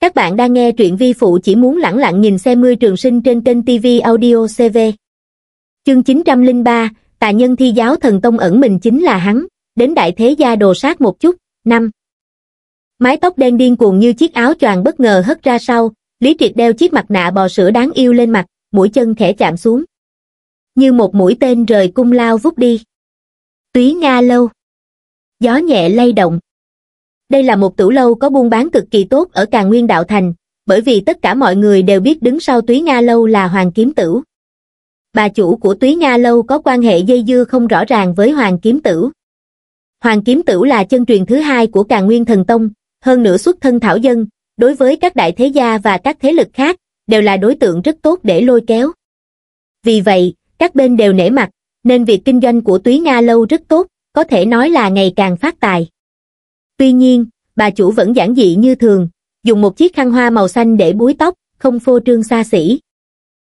Các bạn đang nghe truyện vi phụ chỉ muốn lẳng lặng nhìn xem mươi trường sinh trên kênh TV Audio CV. Chương 903, tà nhân thi giáo thần tông ẩn mình chính là hắn, đến đại thế gia đồ sát một chút, năm. Mái tóc đen điên cuồng như chiếc áo choàng bất ngờ hất ra sau, Lý Triệt đeo chiếc mặt nạ bò sữa đáng yêu lên mặt, mũi chân khẽ chạm xuống. Như một mũi tên rời cung lao vút đi. Túy Nga lâu. Gió nhẹ lay động, đây là một tửu lâu có buôn bán cực kỳ tốt ở Càng Nguyên Đạo Thành, bởi vì tất cả mọi người đều biết đứng sau Túy Nga Lâu là Hoàng Kiếm Tửu. Bà chủ của Túy Nga Lâu có quan hệ dây dưa không rõ ràng với Hoàng Kiếm Tửu. Hoàng Kiếm Tửu là chân truyền thứ hai của Càng Nguyên Thần Tông, hơn nữa xuất thân thảo dân, đối với các đại thế gia và các thế lực khác, đều là đối tượng rất tốt để lôi kéo. Vì vậy, các bên đều nể mặt, nên việc kinh doanh của Túy Nga Lâu rất tốt, có thể nói là ngày càng phát tài. Tuy nhiên, bà chủ vẫn giản dị như thường, dùng một chiếc khăn hoa màu xanh để búi tóc, không phô trương xa xỉ.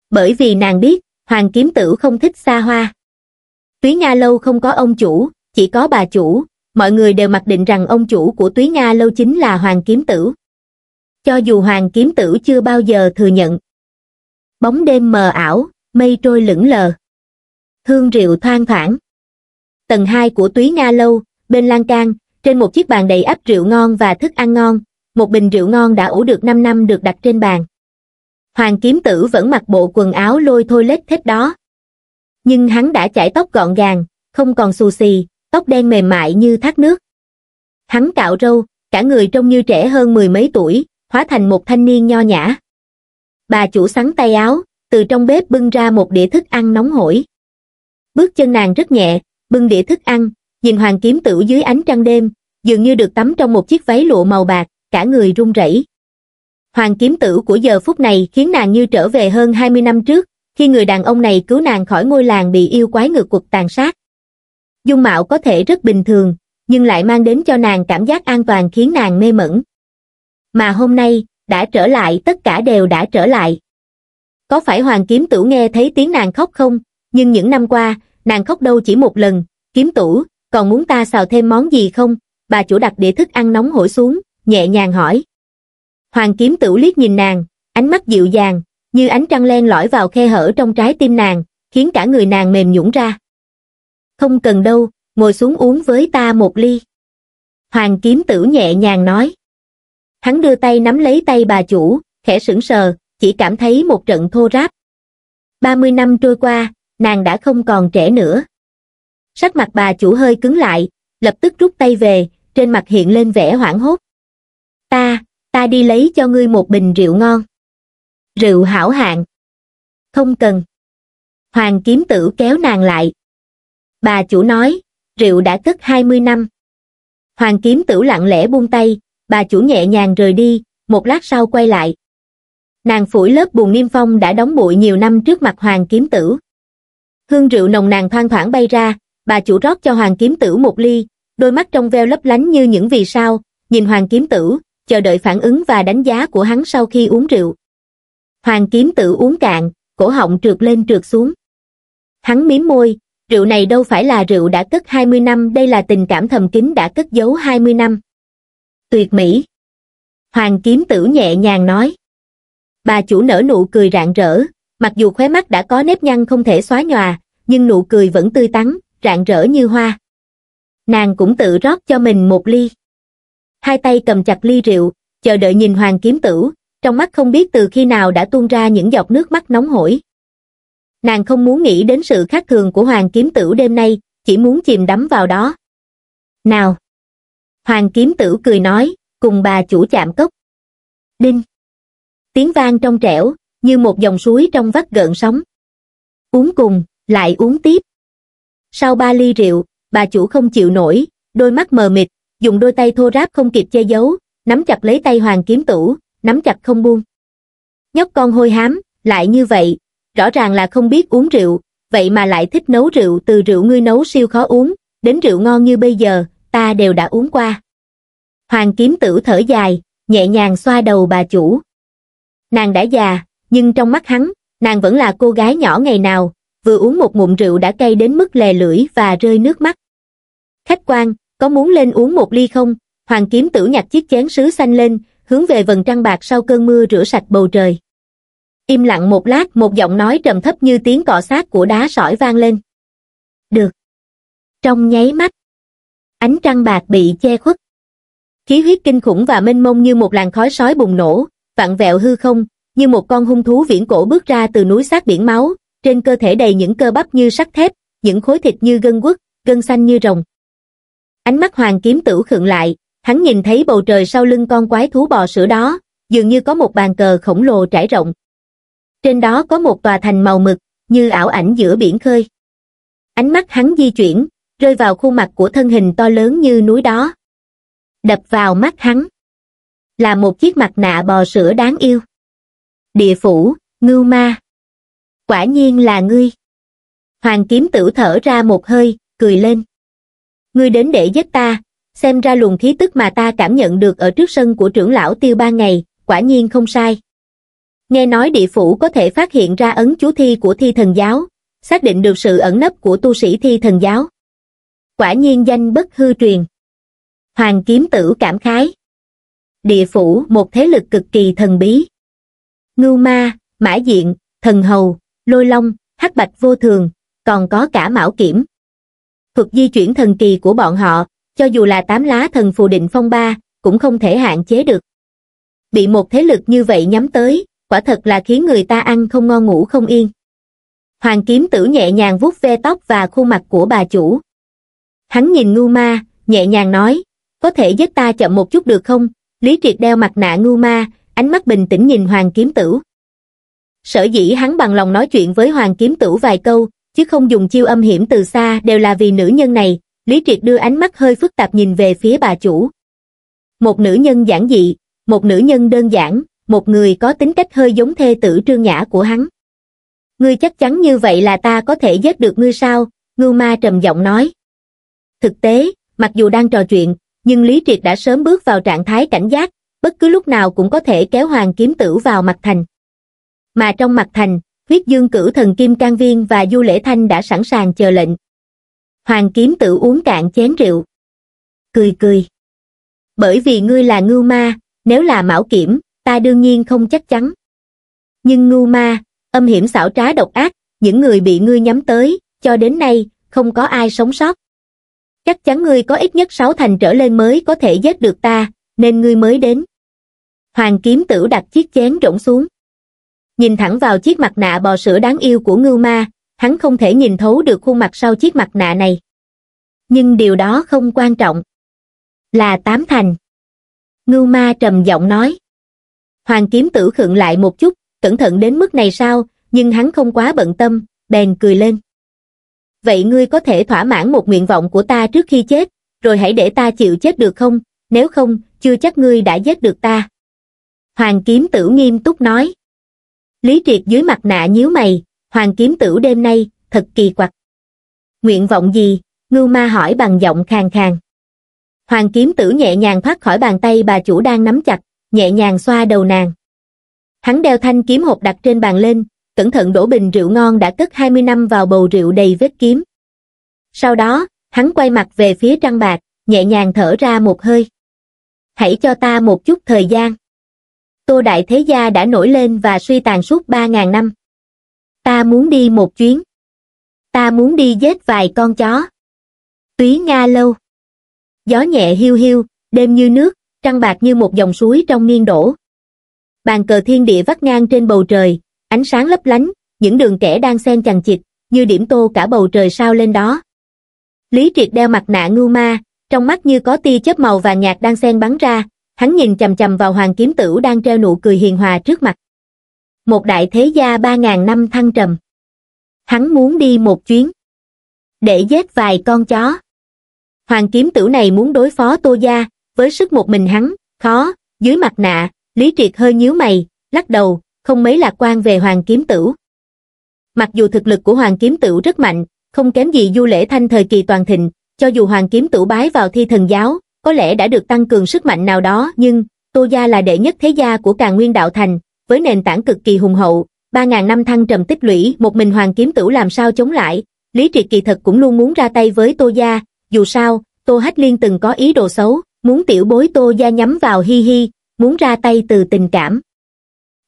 Bởi vì nàng biết, Hoàng Kiếm Tử không thích xa hoa. Túy Nga Lâu không có ông chủ, chỉ có bà chủ, mọi người đều mặc định rằng ông chủ của Túy Nga Lâu chính là Hoàng Kiếm Tử. Cho dù Hoàng Kiếm Tử chưa bao giờ thừa nhận. Bóng đêm mờ ảo, mây trôi lững lờ. Hương rượu thoang thoảng. Tầng 2 của Túy Nga Lâu, bên lan can, trên một chiếc bàn đầy ắp rượu ngon và thức ăn ngon, một bình rượu ngon đã ủ được 5 năm được đặt trên bàn. Hoàng kiếm tử vẫn mặc bộ quần áo lôi thôi lết thết đó. Nhưng hắn đã chải tóc gọn gàng, không còn xù xì, tóc đen mềm mại như thác nước. Hắn cạo râu, cả người trông như trẻ hơn mười mấy tuổi, hóa thành một thanh niên nho nhã. Bà chủ sắn tay áo, từ trong bếp bưng ra một đĩa thức ăn nóng hổi. Bước chân nàng rất nhẹ, bưng đĩa thức ăn, nhìn hoàng kiếm tử dưới ánh trăng đêm dường như được tắm trong một chiếc váy lụa màu bạc cả người run rẩy hoàng kiếm tử của giờ phút này khiến nàng như trở về hơn 20 năm trước khi người đàn ông này cứu nàng khỏi ngôi làng bị yêu quái ngược cuộc tàn sát dung mạo có thể rất bình thường nhưng lại mang đến cho nàng cảm giác an toàn khiến nàng mê mẩn mà hôm nay đã trở lại tất cả đều đã trở lại có phải hoàng kiếm tử nghe thấy tiếng nàng khóc không nhưng những năm qua nàng khóc đâu chỉ một lần kiếm tử còn muốn ta xào thêm món gì không? Bà chủ đặt đĩa thức ăn nóng hổi xuống, nhẹ nhàng hỏi. Hoàng kiếm tử liếc nhìn nàng, ánh mắt dịu dàng, như ánh trăng len lỏi vào khe hở trong trái tim nàng, khiến cả người nàng mềm nhũn ra. Không cần đâu, ngồi xuống uống với ta một ly. Hoàng kiếm tử nhẹ nhàng nói. Hắn đưa tay nắm lấy tay bà chủ, khẽ sững sờ, chỉ cảm thấy một trận thô ráp. 30 năm trôi qua, nàng đã không còn trẻ nữa sắc mặt bà chủ hơi cứng lại lập tức rút tay về trên mặt hiện lên vẻ hoảng hốt ta ta đi lấy cho ngươi một bình rượu ngon rượu hảo hạng không cần hoàng kiếm tử kéo nàng lại bà chủ nói rượu đã cất hai mươi năm hoàng kiếm tử lặng lẽ buông tay bà chủ nhẹ nhàng rời đi một lát sau quay lại nàng phủi lớp bùn niêm phong đã đóng bụi nhiều năm trước mặt hoàng kiếm tử hương rượu nồng nàng thoang thoảng bay ra bà chủ rót cho hoàng kiếm tử một ly đôi mắt trong veo lấp lánh như những vì sao nhìn hoàng kiếm tử chờ đợi phản ứng và đánh giá của hắn sau khi uống rượu hoàng kiếm tử uống cạn cổ họng trượt lên trượt xuống hắn mím môi rượu này đâu phải là rượu đã cất 20 năm đây là tình cảm thầm kín đã cất giấu 20 năm tuyệt mỹ hoàng kiếm tử nhẹ nhàng nói bà chủ nở nụ cười rạng rỡ mặc dù khóe mắt đã có nếp nhăn không thể xóa nhòa nhưng nụ cười vẫn tươi tắn rạng rỡ như hoa. Nàng cũng tự rót cho mình một ly. Hai tay cầm chặt ly rượu, chờ đợi nhìn hoàng kiếm tử, trong mắt không biết từ khi nào đã tuôn ra những giọt nước mắt nóng hổi. Nàng không muốn nghĩ đến sự khác thường của hoàng kiếm tử đêm nay, chỉ muốn chìm đắm vào đó. Nào! Hoàng kiếm tử cười nói, cùng bà chủ chạm cốc. Đinh! Tiếng vang trong trẻo, như một dòng suối trong vắt gợn sóng. Uống cùng, lại uống tiếp sau ba ly rượu bà chủ không chịu nổi đôi mắt mờ mịt dùng đôi tay thô ráp không kịp che giấu nắm chặt lấy tay hoàng kiếm tủ nắm chặt không buông nhóc con hôi hám lại như vậy rõ ràng là không biết uống rượu vậy mà lại thích nấu rượu từ rượu ngươi nấu siêu khó uống đến rượu ngon như bây giờ ta đều đã uống qua hoàng kiếm tử thở dài nhẹ nhàng xoa đầu bà chủ nàng đã già nhưng trong mắt hắn nàng vẫn là cô gái nhỏ ngày nào vừa uống một ngụm rượu đã cay đến mức lè lưỡi và rơi nước mắt khách quan có muốn lên uống một ly không hoàng kiếm tử nhặt chiếc chén sứ xanh lên hướng về vầng trăng bạc sau cơn mưa rửa sạch bầu trời im lặng một lát một giọng nói trầm thấp như tiếng cọ sát của đá sỏi vang lên được trong nháy mắt ánh trăng bạc bị che khuất khí huyết kinh khủng và mênh mông như một làn khói sói bùng nổ vặn vẹo hư không như một con hung thú viễn cổ bước ra từ núi sát biển máu trên cơ thể đầy những cơ bắp như sắt thép, những khối thịt như gân quất, gân xanh như rồng. Ánh mắt hoàng kiếm tử khựng lại, hắn nhìn thấy bầu trời sau lưng con quái thú bò sữa đó, dường như có một bàn cờ khổng lồ trải rộng. Trên đó có một tòa thành màu mực, như ảo ảnh giữa biển khơi. Ánh mắt hắn di chuyển, rơi vào khuôn mặt của thân hình to lớn như núi đó. Đập vào mắt hắn là một chiếc mặt nạ bò sữa đáng yêu. Địa phủ, ngưu ma quả nhiên là ngươi. Hoàng kiếm tử thở ra một hơi, cười lên. Ngươi đến để giết ta, xem ra luồng khí tức mà ta cảm nhận được ở trước sân của trưởng lão tiêu ba ngày, quả nhiên không sai. Nghe nói địa phủ có thể phát hiện ra ấn chú thi của thi thần giáo, xác định được sự ẩn nấp của tu sĩ thi thần giáo. Quả nhiên danh bất hư truyền. Hoàng kiếm tử cảm khái. Địa phủ một thế lực cực kỳ thần bí. Ngưu ma, mã diện, thần hầu, lôi long hắc bạch vô thường còn có cả mão kiểm thuật di chuyển thần kỳ của bọn họ cho dù là tám lá thần phù định phong ba cũng không thể hạn chế được bị một thế lực như vậy nhắm tới quả thật là khiến người ta ăn không ngon ngủ không yên hoàng kiếm tử nhẹ nhàng vuốt ve tóc và khuôn mặt của bà chủ hắn nhìn ngu ma nhẹ nhàng nói có thể giết ta chậm một chút được không lý triệt đeo mặt nạ ngu ma ánh mắt bình tĩnh nhìn hoàng kiếm tử sở dĩ hắn bằng lòng nói chuyện với hoàng kiếm tửu vài câu chứ không dùng chiêu âm hiểm từ xa đều là vì nữ nhân này lý triệt đưa ánh mắt hơi phức tạp nhìn về phía bà chủ một nữ nhân giản dị một nữ nhân đơn giản một người có tính cách hơi giống thê tử trương nhã của hắn ngươi chắc chắn như vậy là ta có thể giết được ngươi sao ngưu ma trầm giọng nói thực tế mặc dù đang trò chuyện nhưng lý triệt đã sớm bước vào trạng thái cảnh giác bất cứ lúc nào cũng có thể kéo hoàng kiếm tử vào mặt thành mà trong mặt thành, huyết dương cử thần kim trang viên và du lễ thanh đã sẵn sàng chờ lệnh. Hoàng kiếm tự uống cạn chén rượu. Cười cười. Bởi vì ngươi là ngưu ma, nếu là mão kiểm, ta đương nhiên không chắc chắn. Nhưng ngưu ma, âm hiểm xảo trá độc ác, những người bị ngươi nhắm tới, cho đến nay, không có ai sống sót. Chắc chắn ngươi có ít nhất sáu thành trở lên mới có thể giết được ta, nên ngươi mới đến. Hoàng kiếm tử đặt chiếc chén rỗng xuống nhìn thẳng vào chiếc mặt nạ bò sữa đáng yêu của ngưu ma, hắn không thể nhìn thấu được khuôn mặt sau chiếc mặt nạ này. Nhưng điều đó không quan trọng. Là tám thành. Ngưu ma trầm giọng nói. Hoàng kiếm tử khựng lại một chút, cẩn thận đến mức này sao, nhưng hắn không quá bận tâm, bèn cười lên. Vậy ngươi có thể thỏa mãn một nguyện vọng của ta trước khi chết, rồi hãy để ta chịu chết được không, nếu không, chưa chắc ngươi đã giết được ta. Hoàng kiếm tử nghiêm túc nói. Lý Triệt dưới mặt nạ nhíu mày, hoàng kiếm tử đêm nay, thật kỳ quặc. Nguyện vọng gì? Ngưu ma hỏi bằng giọng khàn khàn. Hoàng kiếm tử nhẹ nhàng thoát khỏi bàn tay bà chủ đang nắm chặt, nhẹ nhàng xoa đầu nàng. Hắn đeo thanh kiếm hộp đặt trên bàn lên, cẩn thận đổ bình rượu ngon đã cất 20 năm vào bầu rượu đầy vết kiếm. Sau đó, hắn quay mặt về phía trăng bạc, nhẹ nhàng thở ra một hơi. Hãy cho ta một chút thời gian. Tô Đại Thế Gia đã nổi lên và suy tàn suốt 3.000 năm. Ta muốn đi một chuyến. Ta muốn đi giết vài con chó. Túy Nga lâu. Gió nhẹ hiu hiu, đêm như nước, trăng bạc như một dòng suối trong nghiêng đổ. Bàn cờ thiên địa vắt ngang trên bầu trời, ánh sáng lấp lánh, những đường kẻ đang xen chằng chịt, như điểm tô cả bầu trời sao lên đó. Lý Triệt đeo mặt nạ ngưu ma, trong mắt như có tia chớp màu vàng nhạt đang xen bắn ra, hắn nhìn chầm chầm vào hoàng kiếm tửu đang treo nụ cười hiền hòa trước mặt. Một đại thế gia ba ngàn năm thăng trầm. Hắn muốn đi một chuyến. Để giết vài con chó. Hoàng kiếm tửu này muốn đối phó tô gia, với sức một mình hắn, khó, dưới mặt nạ, lý triệt hơi nhíu mày, lắc đầu, không mấy lạc quan về hoàng kiếm tửu. Mặc dù thực lực của hoàng kiếm tửu rất mạnh, không kém gì du lễ thanh thời kỳ toàn thịnh, cho dù hoàng kiếm tửu bái vào thi thần giáo, có lẽ đã được tăng cường sức mạnh nào đó nhưng, Tô Gia là đệ nhất thế gia của càng nguyên đạo thành, với nền tảng cực kỳ hùng hậu, 3.000 năm thăng trầm tích lũy một mình Hoàng Kiếm Tửu làm sao chống lại, Lý Triệt kỳ thật cũng luôn muốn ra tay với Tô Gia, dù sao, Tô Hách Liên từng có ý đồ xấu, muốn tiểu bối Tô Gia nhắm vào hi hi, muốn ra tay từ tình cảm.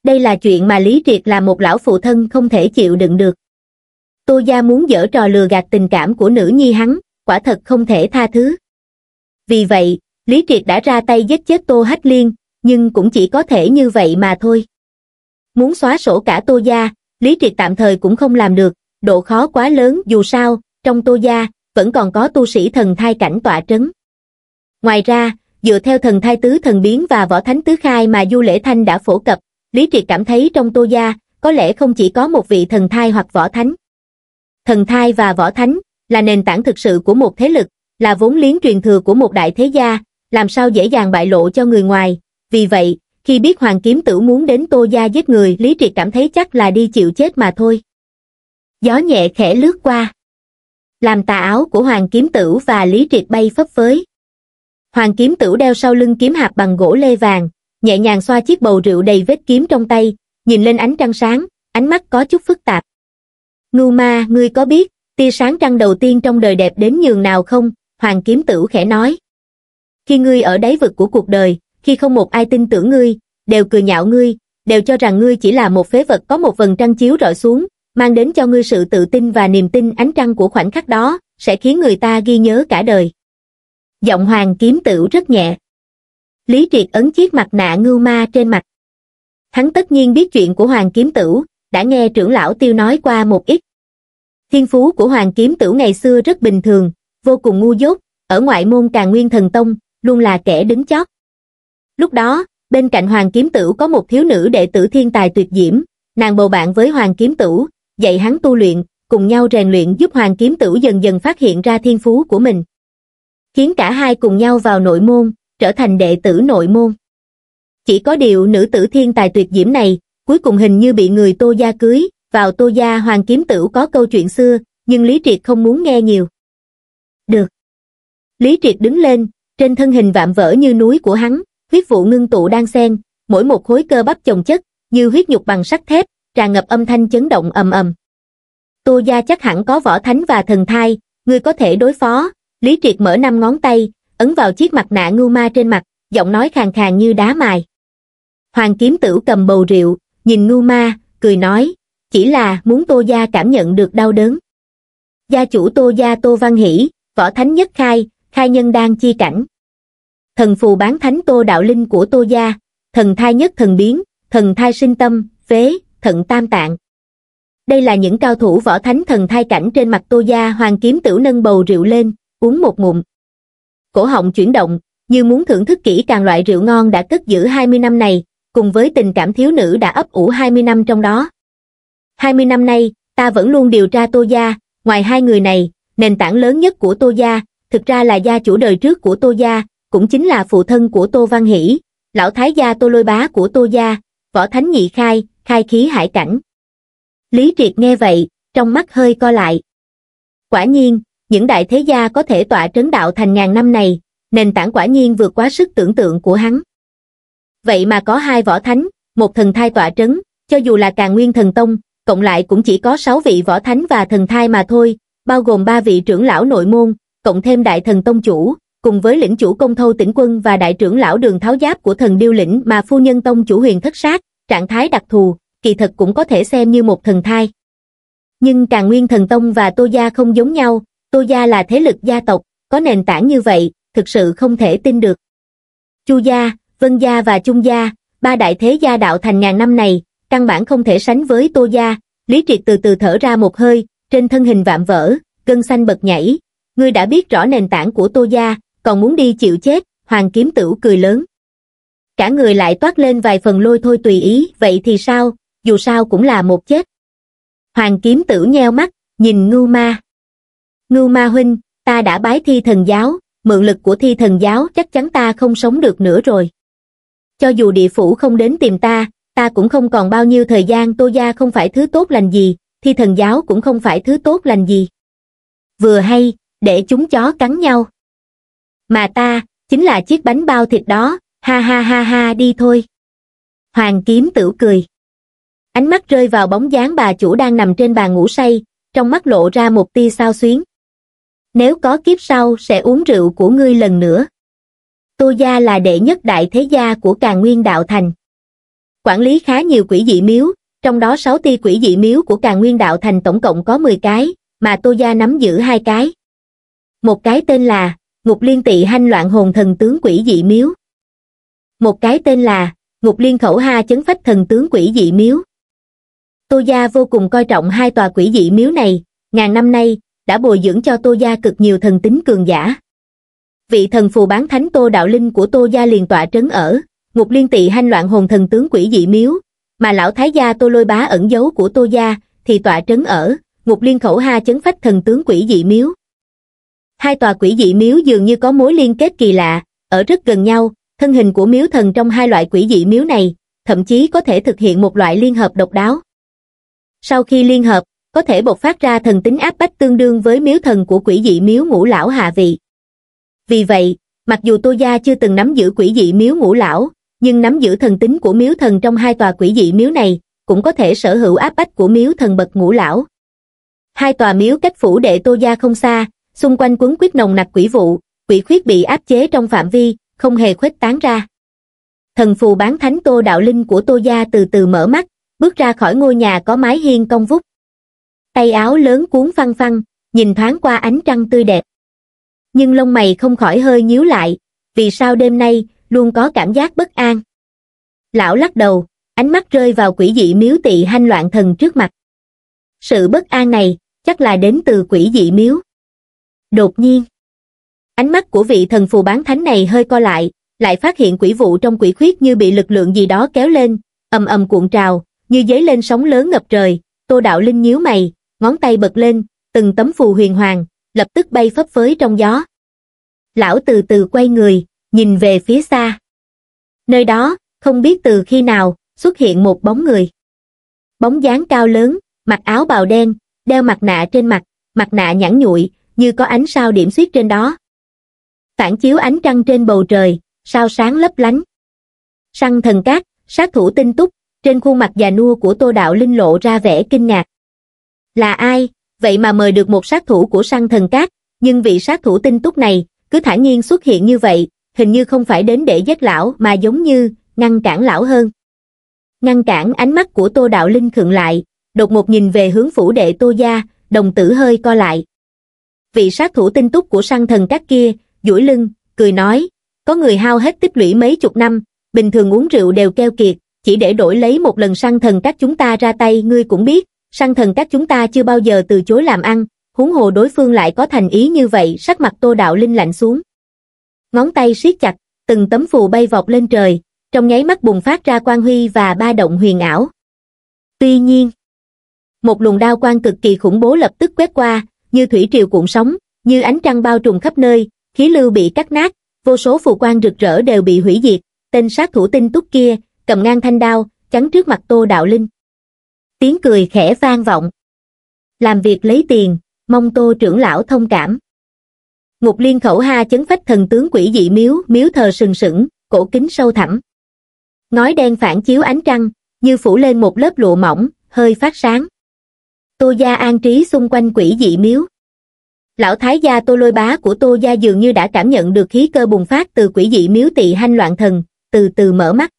Đây là chuyện mà Lý Triệt là một lão phụ thân không thể chịu đựng được. Tô Gia muốn dở trò lừa gạt tình cảm của nữ nhi hắn, quả thật không thể tha thứ vì vậy lý triệt đã ra tay giết chết tô hách liên nhưng cũng chỉ có thể như vậy mà thôi muốn xóa sổ cả tô gia lý triệt tạm thời cũng không làm được độ khó quá lớn dù sao trong tô gia vẫn còn có tu sĩ thần thai cảnh tọa trấn ngoài ra dựa theo thần thai tứ thần biến và võ thánh tứ khai mà du lễ thanh đã phổ cập lý triệt cảm thấy trong tô gia có lẽ không chỉ có một vị thần thai hoặc võ thánh thần thai và võ thánh là nền tảng thực sự của một thế lực là vốn liếng truyền thừa của một đại thế gia, làm sao dễ dàng bại lộ cho người ngoài. Vì vậy, khi biết Hoàng Kiếm Tử muốn đến Tô Gia giết người, Lý Triệt cảm thấy chắc là đi chịu chết mà thôi. Gió nhẹ khẽ lướt qua. Làm tà áo của Hoàng Kiếm Tử và Lý Triệt bay phấp phới. Hoàng Kiếm Tử đeo sau lưng kiếm hạp bằng gỗ lê vàng, nhẹ nhàng xoa chiếc bầu rượu đầy vết kiếm trong tay, nhìn lên ánh trăng sáng, ánh mắt có chút phức tạp. Ngưu ma, ngươi có biết, tia sáng trăng đầu tiên trong đời đẹp đến nhường nào không? Hoàng Kiếm Tửu khẽ nói. Khi ngươi ở đáy vực của cuộc đời, khi không một ai tin tưởng ngươi, đều cười nhạo ngươi, đều cho rằng ngươi chỉ là một phế vật có một vần trăng chiếu rọi xuống, mang đến cho ngươi sự tự tin và niềm tin ánh trăng của khoảnh khắc đó, sẽ khiến người ta ghi nhớ cả đời. Giọng Hoàng Kiếm Tửu rất nhẹ. Lý Triệt ấn chiếc mặt nạ ngưu ma trên mặt. Hắn tất nhiên biết chuyện của Hoàng Kiếm Tửu, đã nghe trưởng lão tiêu nói qua một ít. Thiên phú của Hoàng Kiếm Tửu ngày xưa rất bình thường, vô cùng ngu dốt, ở ngoại môn càng nguyên thần tông, luôn là kẻ đứng chót. Lúc đó, bên cạnh Hoàng Kiếm Tửu có một thiếu nữ đệ tử thiên tài tuyệt diễm, nàng bầu bạn với Hoàng Kiếm Tửu, dạy hắn tu luyện, cùng nhau rèn luyện giúp Hoàng Kiếm Tửu dần dần phát hiện ra thiên phú của mình. Khiến cả hai cùng nhau vào nội môn, trở thành đệ tử nội môn. Chỉ có điều nữ tử thiên tài tuyệt diễm này, cuối cùng hình như bị người Tô Gia cưới, vào Tô Gia Hoàng Kiếm Tửu có câu chuyện xưa, nhưng Lý Triệt không muốn nghe nhiều. Được. Lý Triệt đứng lên, trên thân hình vạm vỡ như núi của hắn, huyết vụ ngưng tụ đang xen, mỗi một khối cơ bắp chồng chất, như huyết nhục bằng sắt thép, tràn ngập âm thanh chấn động ầm ầm. Tô gia chắc hẳn có võ thánh và thần thai, ngươi có thể đối phó. Lý Triệt mở năm ngón tay, ấn vào chiếc mặt nạ ngưu ma trên mặt, giọng nói khàn khàn như đá mài. Hoàng kiếm tử cầm bầu rượu, nhìn ngưu ma, cười nói, chỉ là muốn Tô gia cảm nhận được đau đớn. Gia chủ Tô gia Tô Văn Hỷ, võ thánh nhất khai, khai nhân đang chi cảnh. Thần phù bán thánh tô đạo linh của tô gia, thần thai nhất thần biến, thần thai sinh tâm, phế, thận tam tạng. Đây là những cao thủ võ thánh thần thai cảnh trên mặt tô gia hoàng kiếm tử nâng bầu rượu lên, uống một ngụm. Cổ họng chuyển động, như muốn thưởng thức kỹ càng loại rượu ngon đã cất giữ 20 năm này, cùng với tình cảm thiếu nữ đã ấp ủ 20 năm trong đó. 20 năm nay, ta vẫn luôn điều tra tô gia, ngoài hai người này, nền tảng lớn nhất của Tô Gia, thực ra là gia chủ đời trước của Tô Gia, cũng chính là phụ thân của Tô Văn Hỷ, lão thái gia Tô Lôi Bá của Tô Gia, võ thánh nhị khai, khai khí hải cảnh. Lý Triệt nghe vậy, trong mắt hơi co lại. Quả nhiên, những đại thế gia có thể tọa trấn đạo thành ngàn năm này, nền tảng quả nhiên vượt quá sức tưởng tượng của hắn. Vậy mà có hai võ thánh, một thần thai tọa trấn, cho dù là càng nguyên thần tông, cộng lại cũng chỉ có sáu vị võ thánh và thần thai mà thôi, bao gồm ba vị trưởng lão nội môn, cộng thêm đại thần tông chủ, cùng với lĩnh chủ công thâu tỉnh quân và đại trưởng lão đường tháo giáp của thần điêu lĩnh mà phu nhân tông chủ huyền thất sát, trạng thái đặc thù, kỳ thật cũng có thể xem như một thần thai. Nhưng càng nguyên thần tông và tô gia không giống nhau, tô gia là thế lực gia tộc, có nền tảng như vậy, thực sự không thể tin được. Chu gia, Vân gia và Trung gia, ba đại thế gia đạo thành ngàn năm này, căn bản không thể sánh với tô gia, Lý Triệt từ từ thở ra một hơi, trên thân hình vạm vỡ, gân xanh bật nhảy. Ngươi đã biết rõ nền tảng của Tô Gia, còn muốn đi chịu chết, Hoàng Kiếm Tửu cười lớn. Cả người lại toát lên vài phần lôi thôi tùy ý, vậy thì sao, dù sao cũng là một chết. Hoàng Kiếm Tửu nheo mắt, nhìn Ngưu Ma. Ngưu Ma huynh, ta đã bái thi thần giáo, mượn lực của thi thần giáo chắc chắn ta không sống được nữa rồi. Cho dù địa phủ không đến tìm ta, ta cũng không còn bao nhiêu thời gian tô gia không phải thứ tốt lành gì, thi thần giáo cũng không phải thứ tốt lành gì. Vừa hay, để chúng chó cắn nhau. Mà ta, chính là chiếc bánh bao thịt đó, ha ha ha ha đi thôi. Hoàng kiếm tử cười. Ánh mắt rơi vào bóng dáng bà chủ đang nằm trên bàn ngủ say, trong mắt lộ ra một tia sao xuyến. Nếu có kiếp sau sẽ uống rượu của ngươi lần nữa. Tô Gia là đệ nhất đại thế gia của càng nguyên đạo thành. Quản lý khá nhiều quỷ dị miếu, trong đó 6 ti quỷ dị miếu của càng nguyên đạo thành tổng cộng có 10 cái, mà Tô Gia nắm giữ hai cái. Một cái tên là Ngục Liên Tị Hanh Loạn Hồn Thần Tướng Quỷ Dị Miếu. Một cái tên là Ngục Liên Khẩu Ha Chấn Phách Thần Tướng Quỷ Dị Miếu. Tô Gia vô cùng coi trọng hai tòa quỷ dị miếu này, ngàn năm nay, đã bồi dưỡng cho Tô Gia cực nhiều thần tính cường giả. Vị thần phù bán thánh Tô Đạo Linh của Tô Gia liền tọa trấn ở, Ngục Liên Tị Hanh Loạn Hồn Thần Tướng Quỷ Dị Miếu, mà lão thái gia tô lôi bá ẩn giấu của tô gia thì tọa trấn ở ngục liên khẩu ha chấn phách thần tướng quỷ dị miếu hai tòa quỷ dị miếu dường như có mối liên kết kỳ lạ ở rất gần nhau thân hình của miếu thần trong hai loại quỷ dị miếu này thậm chí có thể thực hiện một loại liên hợp độc đáo sau khi liên hợp có thể bộc phát ra thần tính áp bách tương đương với miếu thần của quỷ dị miếu ngũ lão hạ vị vì vậy mặc dù tô gia chưa từng nắm giữ quỷ dị miếu ngũ lão nhưng nắm giữ thần tính của miếu thần trong hai tòa quỷ dị miếu này cũng có thể sở hữu áp bách của miếu thần bậc ngũ lão hai tòa miếu cách phủ đệ tô gia không xa xung quanh quấn quyết nồng nặc quỷ vụ quỷ khuyết bị áp chế trong phạm vi không hề khuếch tán ra thần phù bán thánh tô đạo linh của tô gia từ từ mở mắt bước ra khỏi ngôi nhà có mái hiên cong vút tay áo lớn cuốn phăng phăng nhìn thoáng qua ánh trăng tươi đẹp nhưng lông mày không khỏi hơi nhíu lại vì sao đêm nay luôn có cảm giác bất an lão lắc đầu ánh mắt rơi vào quỷ dị miếu tỵ hanh loạn thần trước mặt sự bất an này chắc là đến từ quỷ dị miếu đột nhiên ánh mắt của vị thần phù bán thánh này hơi co lại lại phát hiện quỷ vụ trong quỷ khuyết như bị lực lượng gì đó kéo lên ầm ầm cuộn trào như dấy lên sóng lớn ngập trời tô đạo linh nhíu mày ngón tay bật lên từng tấm phù huyền hoàng lập tức bay phấp phới trong gió lão từ từ quay người nhìn về phía xa. Nơi đó, không biết từ khi nào, xuất hiện một bóng người. Bóng dáng cao lớn, mặc áo bào đen, đeo mặt nạ trên mặt, mặt nạ nhẵn nhụi, như có ánh sao điểm xuyết trên đó. Phản chiếu ánh trăng trên bầu trời, sao sáng lấp lánh. Săn thần cát, sát thủ tinh túc, trên khuôn mặt già nua của Tô Đạo Linh lộ ra vẻ kinh ngạc. Là ai, vậy mà mời được một sát thủ của săn thần cát, nhưng vị sát thủ tinh túc này, cứ thản nhiên xuất hiện như vậy, hình như không phải đến để giết lão mà giống như ngăn cản lão hơn. Ngăn cản ánh mắt của Tô Đạo Linh khựng lại, đột ngột nhìn về hướng phủ đệ Tô Gia, đồng tử hơi co lại. Vị sát thủ tinh túc của sang thần các kia, duỗi lưng, cười nói, có người hao hết tích lũy mấy chục năm, bình thường uống rượu đều keo kiệt, chỉ để đổi lấy một lần sang thần các chúng ta ra tay ngươi cũng biết, sang thần các chúng ta chưa bao giờ từ chối làm ăn, huống hồ đối phương lại có thành ý như vậy sắc mặt Tô Đạo Linh lạnh xuống ngón tay siết chặt, từng tấm phù bay vọt lên trời, trong nháy mắt bùng phát ra quang huy và ba động huyền ảo. Tuy nhiên, một luồng đao quang cực kỳ khủng bố lập tức quét qua, như thủy triều cuộn sóng, như ánh trăng bao trùm khắp nơi, khí lưu bị cắt nát, vô số phù quang rực rỡ đều bị hủy diệt, tên sát thủ tinh túc kia, cầm ngang thanh đao, chắn trước mặt Tô Đạo Linh. Tiếng cười khẽ vang vọng. Làm việc lấy tiền, mong Tô trưởng lão thông cảm ngục liên khẩu ha chấn phách thần tướng quỷ dị miếu miếu thờ sừng sững cổ kính sâu thẳm ngói đen phản chiếu ánh trăng như phủ lên một lớp lụa mỏng hơi phát sáng tô gia an trí xung quanh quỷ dị miếu lão thái gia tô lôi bá của tô gia dường như đã cảm nhận được khí cơ bùng phát từ quỷ dị miếu tị hanh loạn thần từ từ mở mắt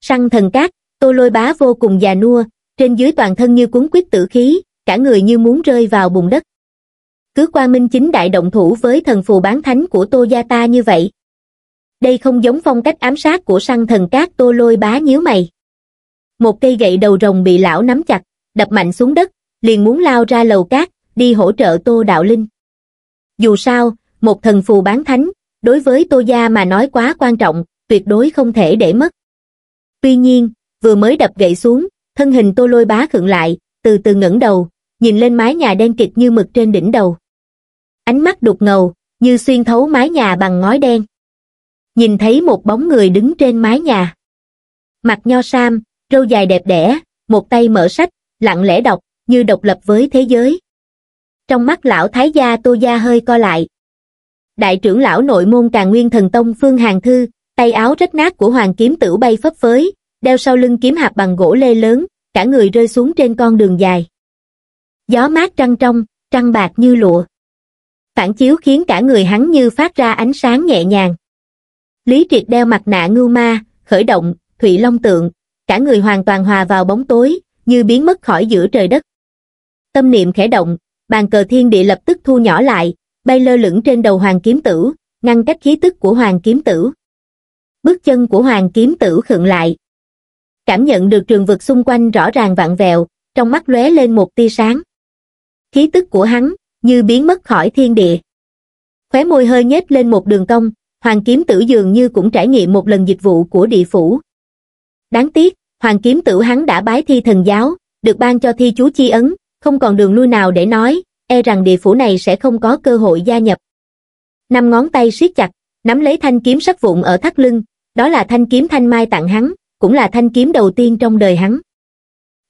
săn thần cát tô lôi bá vô cùng già nua trên dưới toàn thân như cuốn quyết tử khí cả người như muốn rơi vào bùn đất cứ quan minh chính đại động thủ với thần phù bán thánh của tô gia ta như vậy đây không giống phong cách ám sát của săn thần cát tô lôi bá nhíu mày một cây gậy đầu rồng bị lão nắm chặt đập mạnh xuống đất liền muốn lao ra lầu cát đi hỗ trợ tô đạo linh dù sao một thần phù bán thánh đối với tô gia mà nói quá quan trọng tuyệt đối không thể để mất tuy nhiên vừa mới đập gậy xuống thân hình tô lôi bá khựng lại từ từ ngẩng đầu nhìn lên mái nhà đen kịt như mực trên đỉnh đầu ánh mắt đục ngầu, như xuyên thấu mái nhà bằng ngói đen. Nhìn thấy một bóng người đứng trên mái nhà. Mặt nho sam, râu dài đẹp đẽ, một tay mở sách, lặng lẽ đọc, như độc lập với thế giới. Trong mắt lão thái gia Tô Gia hơi co lại. Đại trưởng lão nội môn Tràng Nguyên Thần Tông Phương Hàng Thư, tay áo rách nát của Hoàng Kiếm Tử bay phấp phới, đeo sau lưng kiếm hạp bằng gỗ lê lớn, cả người rơi xuống trên con đường dài. Gió mát trăng trong, trăng bạc như lụa phản chiếu khiến cả người hắn như phát ra ánh sáng nhẹ nhàng. Lý Triệt đeo mặt nạ ngưu ma, khởi động, Thụy long tượng, cả người hoàn toàn hòa vào bóng tối, như biến mất khỏi giữa trời đất. Tâm niệm khẽ động, bàn cờ thiên địa lập tức thu nhỏ lại, bay lơ lửng trên đầu hoàng kiếm tử, ngăn cách khí tức của hoàng kiếm tử. Bước chân của hoàng kiếm tử khựng lại. Cảm nhận được trường vực xung quanh rõ ràng vạn vẹo, trong mắt lóe lên một tia sáng. Khí tức của hắn, như biến mất khỏi thiên địa. Khóe môi hơi nhếch lên một đường cong, Hoàng Kiếm Tử dường như cũng trải nghiệm một lần dịch vụ của địa phủ. Đáng tiếc, Hoàng Kiếm Tử hắn đã bái thi thần giáo, được ban cho thi chú chi ấn, không còn đường lui nào để nói, e rằng địa phủ này sẽ không có cơ hội gia nhập. Năm ngón tay siết chặt, nắm lấy thanh kiếm sắc vụn ở thắt lưng, đó là thanh kiếm thanh mai tặng hắn, cũng là thanh kiếm đầu tiên trong đời hắn.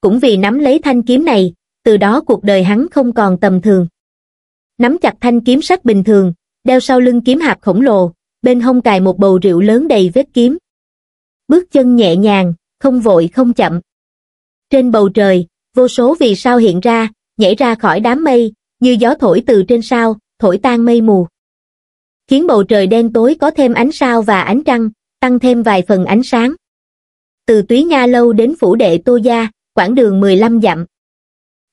Cũng vì nắm lấy thanh kiếm này, từ đó cuộc đời hắn không còn tầm thường nắm chặt thanh kiếm sắt bình thường, đeo sau lưng kiếm hạp khổng lồ, bên hông cài một bầu rượu lớn đầy vết kiếm. Bước chân nhẹ nhàng, không vội không chậm. Trên bầu trời, vô số vì sao hiện ra, nhảy ra khỏi đám mây, như gió thổi từ trên sao, thổi tan mây mù. Khiến bầu trời đen tối có thêm ánh sao và ánh trăng, tăng thêm vài phần ánh sáng. Từ túy Nha Lâu đến phủ đệ Tô Gia, quãng đường 15 dặm.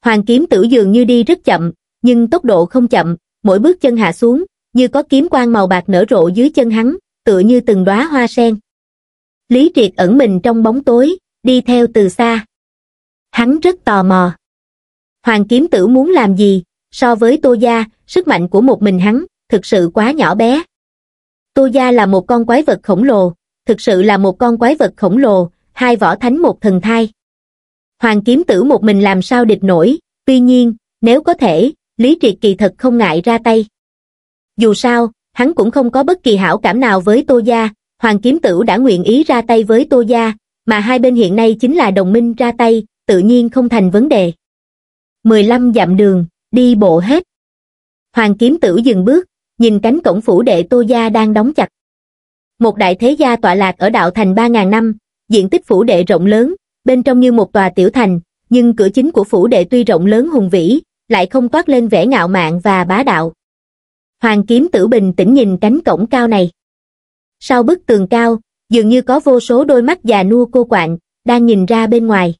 Hoàng kiếm tử dường như đi rất chậm, nhưng tốc độ không chậm, mỗi bước chân hạ xuống, như có kiếm quang màu bạc nở rộ dưới chân hắn, tựa như từng đóa hoa sen. Lý Triệt ẩn mình trong bóng tối, đi theo từ xa. Hắn rất tò mò. Hoàng kiếm tử muốn làm gì, so với Tô Gia, sức mạnh của một mình hắn, thực sự quá nhỏ bé. Tô Gia là một con quái vật khổng lồ, thực sự là một con quái vật khổng lồ, hai võ thánh một thần thai. Hoàng kiếm tử một mình làm sao địch nổi, tuy nhiên, nếu có thể, Lý Triệt kỳ thật không ngại ra tay. Dù sao, hắn cũng không có bất kỳ hảo cảm nào với Tô Gia, Hoàng Kiếm Tửu đã nguyện ý ra tay với Tô Gia, mà hai bên hiện nay chính là đồng minh ra tay, tự nhiên không thành vấn đề. 15 dặm đường, đi bộ hết. Hoàng Kiếm Tử dừng bước, nhìn cánh cổng phủ đệ Tô Gia đang đóng chặt. Một đại thế gia tọa lạc ở đạo thành 3.000 năm, diện tích phủ đệ rộng lớn, bên trong như một tòa tiểu thành, nhưng cửa chính của phủ đệ tuy rộng lớn hùng vĩ, lại không toát lên vẻ ngạo mạn và bá đạo. Hoàng kiếm tử bình tĩnh nhìn cánh cổng cao này. Sau bức tường cao, dường như có vô số đôi mắt già nua cô quạng, đang nhìn ra bên ngoài.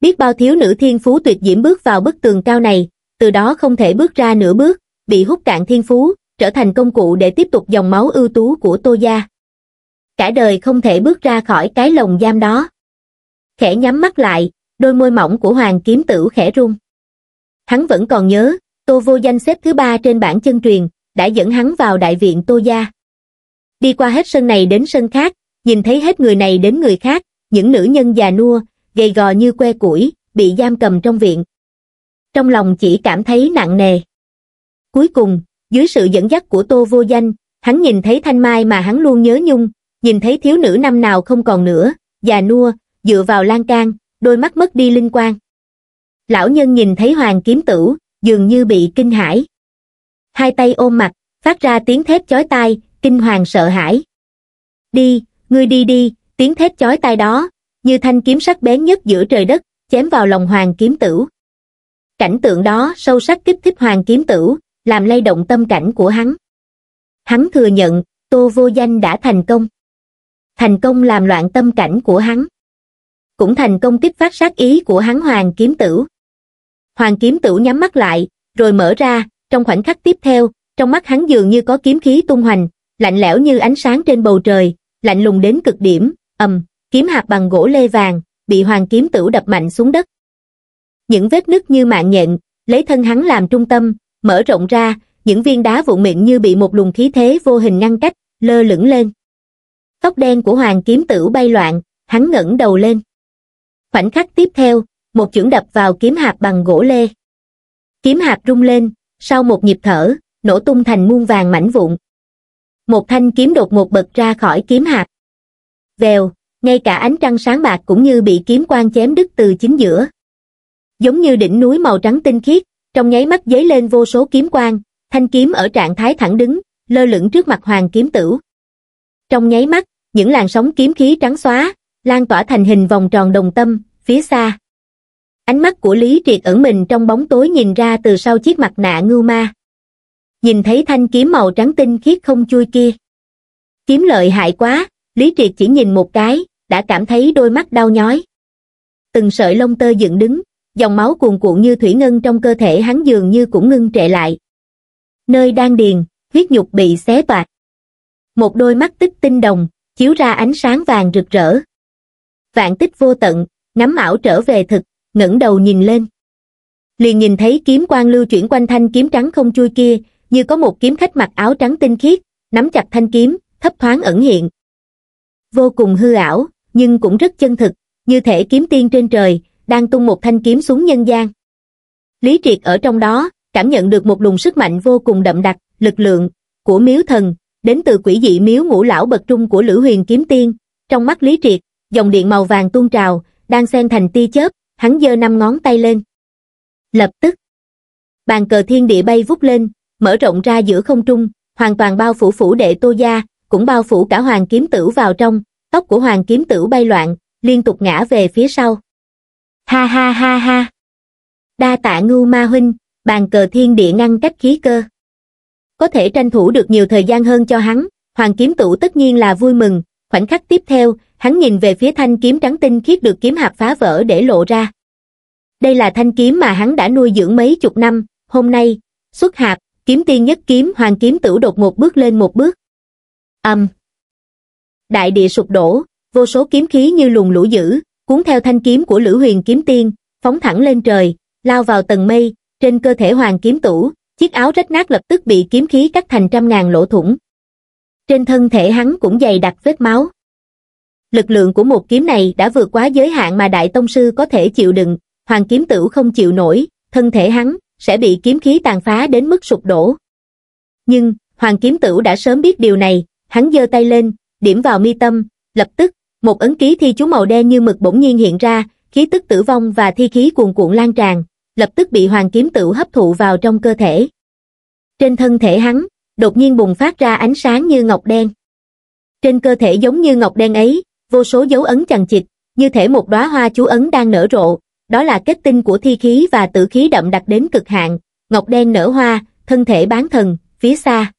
Biết bao thiếu nữ thiên phú tuyệt diễm bước vào bức tường cao này, từ đó không thể bước ra nửa bước, bị hút cạn thiên phú, trở thành công cụ để tiếp tục dòng máu ưu tú của Tô Gia. Cả đời không thể bước ra khỏi cái lồng giam đó. Khẽ nhắm mắt lại, đôi môi mỏng của Hoàng Kiếm Tử khẽ rung. Hắn vẫn còn nhớ, Tô Vô Danh xếp thứ ba trên bảng chân truyền, đã dẫn hắn vào đại viện Tô Gia. Đi qua hết sân này đến sân khác, nhìn thấy hết người này đến người khác, những nữ nhân già nua, gầy gò như que củi, bị giam cầm trong viện. Trong lòng chỉ cảm thấy nặng nề. Cuối cùng, dưới sự dẫn dắt của Tô Vô Danh, hắn nhìn thấy thanh mai mà hắn luôn nhớ nhung, nhìn thấy thiếu nữ năm nào không còn nữa, già nua, dựa vào lan can, đôi mắt mất đi linh quang lão nhân nhìn thấy hoàng kiếm tử dường như bị kinh hãi hai tay ôm mặt phát ra tiếng thép chói tai kinh hoàng sợ hãi đi ngươi đi đi tiếng thép chói tai đó như thanh kiếm sắc bén nhất giữa trời đất chém vào lòng hoàng kiếm tử. cảnh tượng đó sâu sắc kích thích hoàng kiếm tử làm lay động tâm cảnh của hắn hắn thừa nhận tô vô danh đã thành công thành công làm loạn tâm cảnh của hắn cũng thành công kích phát sát ý của hắn hoàng kiếm tử hoàng kiếm tửu nhắm mắt lại rồi mở ra trong khoảnh khắc tiếp theo trong mắt hắn dường như có kiếm khí tung hoành lạnh lẽo như ánh sáng trên bầu trời lạnh lùng đến cực điểm ầm kiếm hạt bằng gỗ lê vàng bị hoàng kiếm tửu đập mạnh xuống đất những vết nứt như mạng nhện lấy thân hắn làm trung tâm mở rộng ra những viên đá vụn miệng như bị một luồng khí thế vô hình ngăn cách lơ lửng lên tóc đen của hoàng kiếm tửu bay loạn hắn ngẩng đầu lên khoảnh khắc tiếp theo một chưởng đập vào kiếm hạt bằng gỗ lê kiếm hạt rung lên sau một nhịp thở nổ tung thành muôn vàng mảnh vụn một thanh kiếm đột ngột bật ra khỏi kiếm hạt vèo ngay cả ánh trăng sáng bạc cũng như bị kiếm quang chém đứt từ chính giữa giống như đỉnh núi màu trắng tinh khiết trong nháy mắt dấy lên vô số kiếm quang thanh kiếm ở trạng thái thẳng đứng lơ lửng trước mặt hoàng kiếm tử. trong nháy mắt những làn sóng kiếm khí trắng xóa lan tỏa thành hình vòng tròn đồng tâm phía xa ánh mắt của lý triệt ẩn mình trong bóng tối nhìn ra từ sau chiếc mặt nạ ngưu ma nhìn thấy thanh kiếm màu trắng tinh khiết không chui kia kiếm lợi hại quá lý triệt chỉ nhìn một cái đã cảm thấy đôi mắt đau nhói từng sợi lông tơ dựng đứng dòng máu cuồn cuộn như thủy ngân trong cơ thể hắn dường như cũng ngưng trệ lại nơi đan điền huyết nhục bị xé toạc một đôi mắt tích tinh đồng chiếu ra ánh sáng vàng rực rỡ vạn tích vô tận nắm ảo trở về thực ngẩng đầu nhìn lên liền nhìn thấy kiếm quang lưu chuyển quanh thanh kiếm trắng không chui kia như có một kiếm khách mặc áo trắng tinh khiết nắm chặt thanh kiếm thấp thoáng ẩn hiện vô cùng hư ảo nhưng cũng rất chân thực như thể kiếm tiên trên trời đang tung một thanh kiếm xuống nhân gian lý triệt ở trong đó cảm nhận được một luồng sức mạnh vô cùng đậm đặc lực lượng của miếu thần đến từ quỷ dị miếu ngũ lão bậc trung của lữ huyền kiếm tiên trong mắt lý triệt dòng điện màu vàng tuôn trào đang xen thành tia chớp hắn giơ năm ngón tay lên. Lập tức, bàn cờ thiên địa bay vút lên, mở rộng ra giữa không trung, hoàn toàn bao phủ phủ đệ Tô Gia, cũng bao phủ cả Hoàng Kiếm Tử vào trong, tóc của Hoàng Kiếm Tử bay loạn, liên tục ngã về phía sau. Ha ha ha ha! Đa tạ ngưu ma huynh, bàn cờ thiên địa ngăn cách khí cơ. Có thể tranh thủ được nhiều thời gian hơn cho hắn, Hoàng Kiếm Tử tất nhiên là vui mừng, khoảnh khắc tiếp theo, hắn nhìn về phía thanh kiếm trắng tinh khiết được kiếm hạp phá vỡ để lộ ra đây là thanh kiếm mà hắn đã nuôi dưỡng mấy chục năm hôm nay xuất hạp kiếm tiên nhất kiếm hoàng kiếm tử đột ngột bước lên một bước âm um. đại địa sụp đổ vô số kiếm khí như luồng lũ dữ cuốn theo thanh kiếm của lữ huyền kiếm tiên phóng thẳng lên trời lao vào tầng mây trên cơ thể hoàng kiếm tử chiếc áo rách nát lập tức bị kiếm khí cắt thành trăm ngàn lỗ thủng trên thân thể hắn cũng dày đặc vết máu lực lượng của một kiếm này đã vượt quá giới hạn mà đại tông sư có thể chịu đựng, hoàng kiếm tử không chịu nổi, thân thể hắn sẽ bị kiếm khí tàn phá đến mức sụp đổ. Nhưng, hoàng kiếm tử đã sớm biết điều này, hắn giơ tay lên, điểm vào mi tâm, lập tức, một ấn ký thi chú màu đen như mực bỗng nhiên hiện ra, khí tức tử vong và thi khí cuồn cuộn lan tràn, lập tức bị hoàng kiếm tử hấp thụ vào trong cơ thể. Trên thân thể hắn, đột nhiên bùng phát ra ánh sáng như ngọc đen. Trên cơ thể giống như ngọc đen ấy, vô số dấu ấn chằng chịt, như thể một đóa hoa chú ấn đang nở rộ, đó là kết tinh của thi khí và tử khí đậm đặc đến cực hạn, ngọc đen nở hoa, thân thể bán thần, phía xa.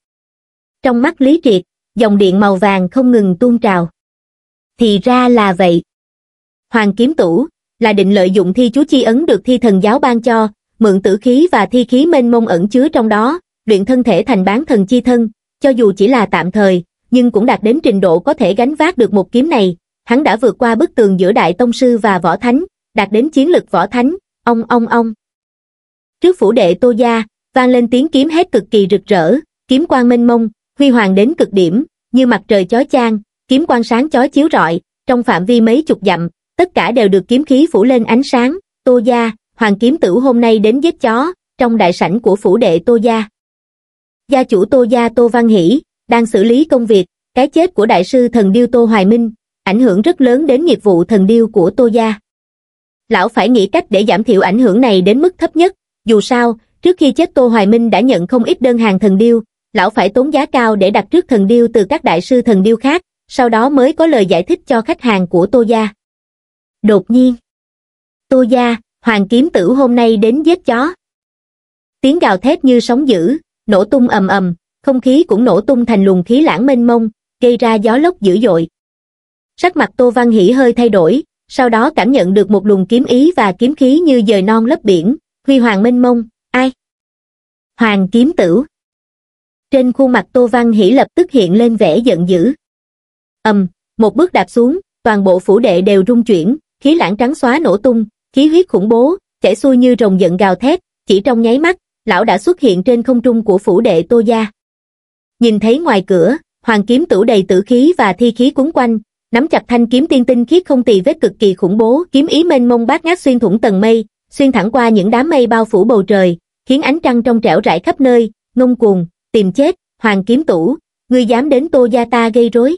Trong mắt Lý Triệt, dòng điện màu vàng không ngừng tuôn trào. Thì ra là vậy. Hoàng kiếm tủ, là định lợi dụng thi chú chi ấn được thi thần giáo ban cho, mượn tử khí và thi khí mênh mông ẩn chứa trong đó, luyện thân thể thành bán thần chi thân, cho dù chỉ là tạm thời, nhưng cũng đạt đến trình độ có thể gánh vác được một kiếm này, hắn đã vượt qua bức tường giữa đại tông sư và võ thánh, đạt đến chiến lực võ thánh, ông ông ông Trước phủ đệ Tô Gia, vang lên tiếng kiếm hết cực kỳ rực rỡ, kiếm quang mênh mông, huy hoàng đến cực điểm, như mặt trời chói chang, kiếm quang sáng chói chiếu rọi, trong phạm vi mấy chục dặm, tất cả đều được kiếm khí phủ lên ánh sáng, Tô Gia, hoàng kiếm tử hôm nay đến giết chó, trong đại sảnh của phủ đệ Tô Gia. Gia chủ Tô Gia Tô Văn Hỷ, đang xử lý công việc, cái chết của đại sư thần điêu Tô Hoài Minh ảnh hưởng rất lớn đến nghiệp vụ thần điêu của Tô Gia. Lão phải nghĩ cách để giảm thiểu ảnh hưởng này đến mức thấp nhất, dù sao, trước khi chết Tô Hoài Minh đã nhận không ít đơn hàng thần điêu, lão phải tốn giá cao để đặt trước thần điêu từ các đại sư thần điêu khác, sau đó mới có lời giải thích cho khách hàng của Tô Gia. Đột nhiên, Tô Gia, Hoàng Kiếm Tử hôm nay đến giết chó. Tiếng gào thét như sóng dữ, nổ tung ầm ầm, không khí cũng nổ tung thành luồng khí lãng mênh mông gây ra gió lốc dữ dội sắc mặt tô văn hỷ hơi thay đổi sau đó cảm nhận được một luồng kiếm ý và kiếm khí như dời non lấp biển huy hoàng mênh mông ai hoàng kiếm tử trên khuôn mặt tô văn hỷ lập tức hiện lên vẻ giận dữ ầm một bước đạp xuống toàn bộ phủ đệ đều rung chuyển khí lãng trắng xóa nổ tung khí huyết khủng bố chảy xuôi như rồng giận gào thét chỉ trong nháy mắt lão đã xuất hiện trên không trung của phủ đệ tô gia nhìn thấy ngoài cửa hoàng kiếm tủ đầy tử khí và thi khí cuốn quanh nắm chặt thanh kiếm tiên tinh khiết không tì vết cực kỳ khủng bố kiếm ý mênh mông bát ngát xuyên thủng tầng mây xuyên thẳng qua những đám mây bao phủ bầu trời khiến ánh trăng trong trẻo rải khắp nơi ngông cuồng tìm chết hoàng kiếm tủ ngươi dám đến tô gia ta gây rối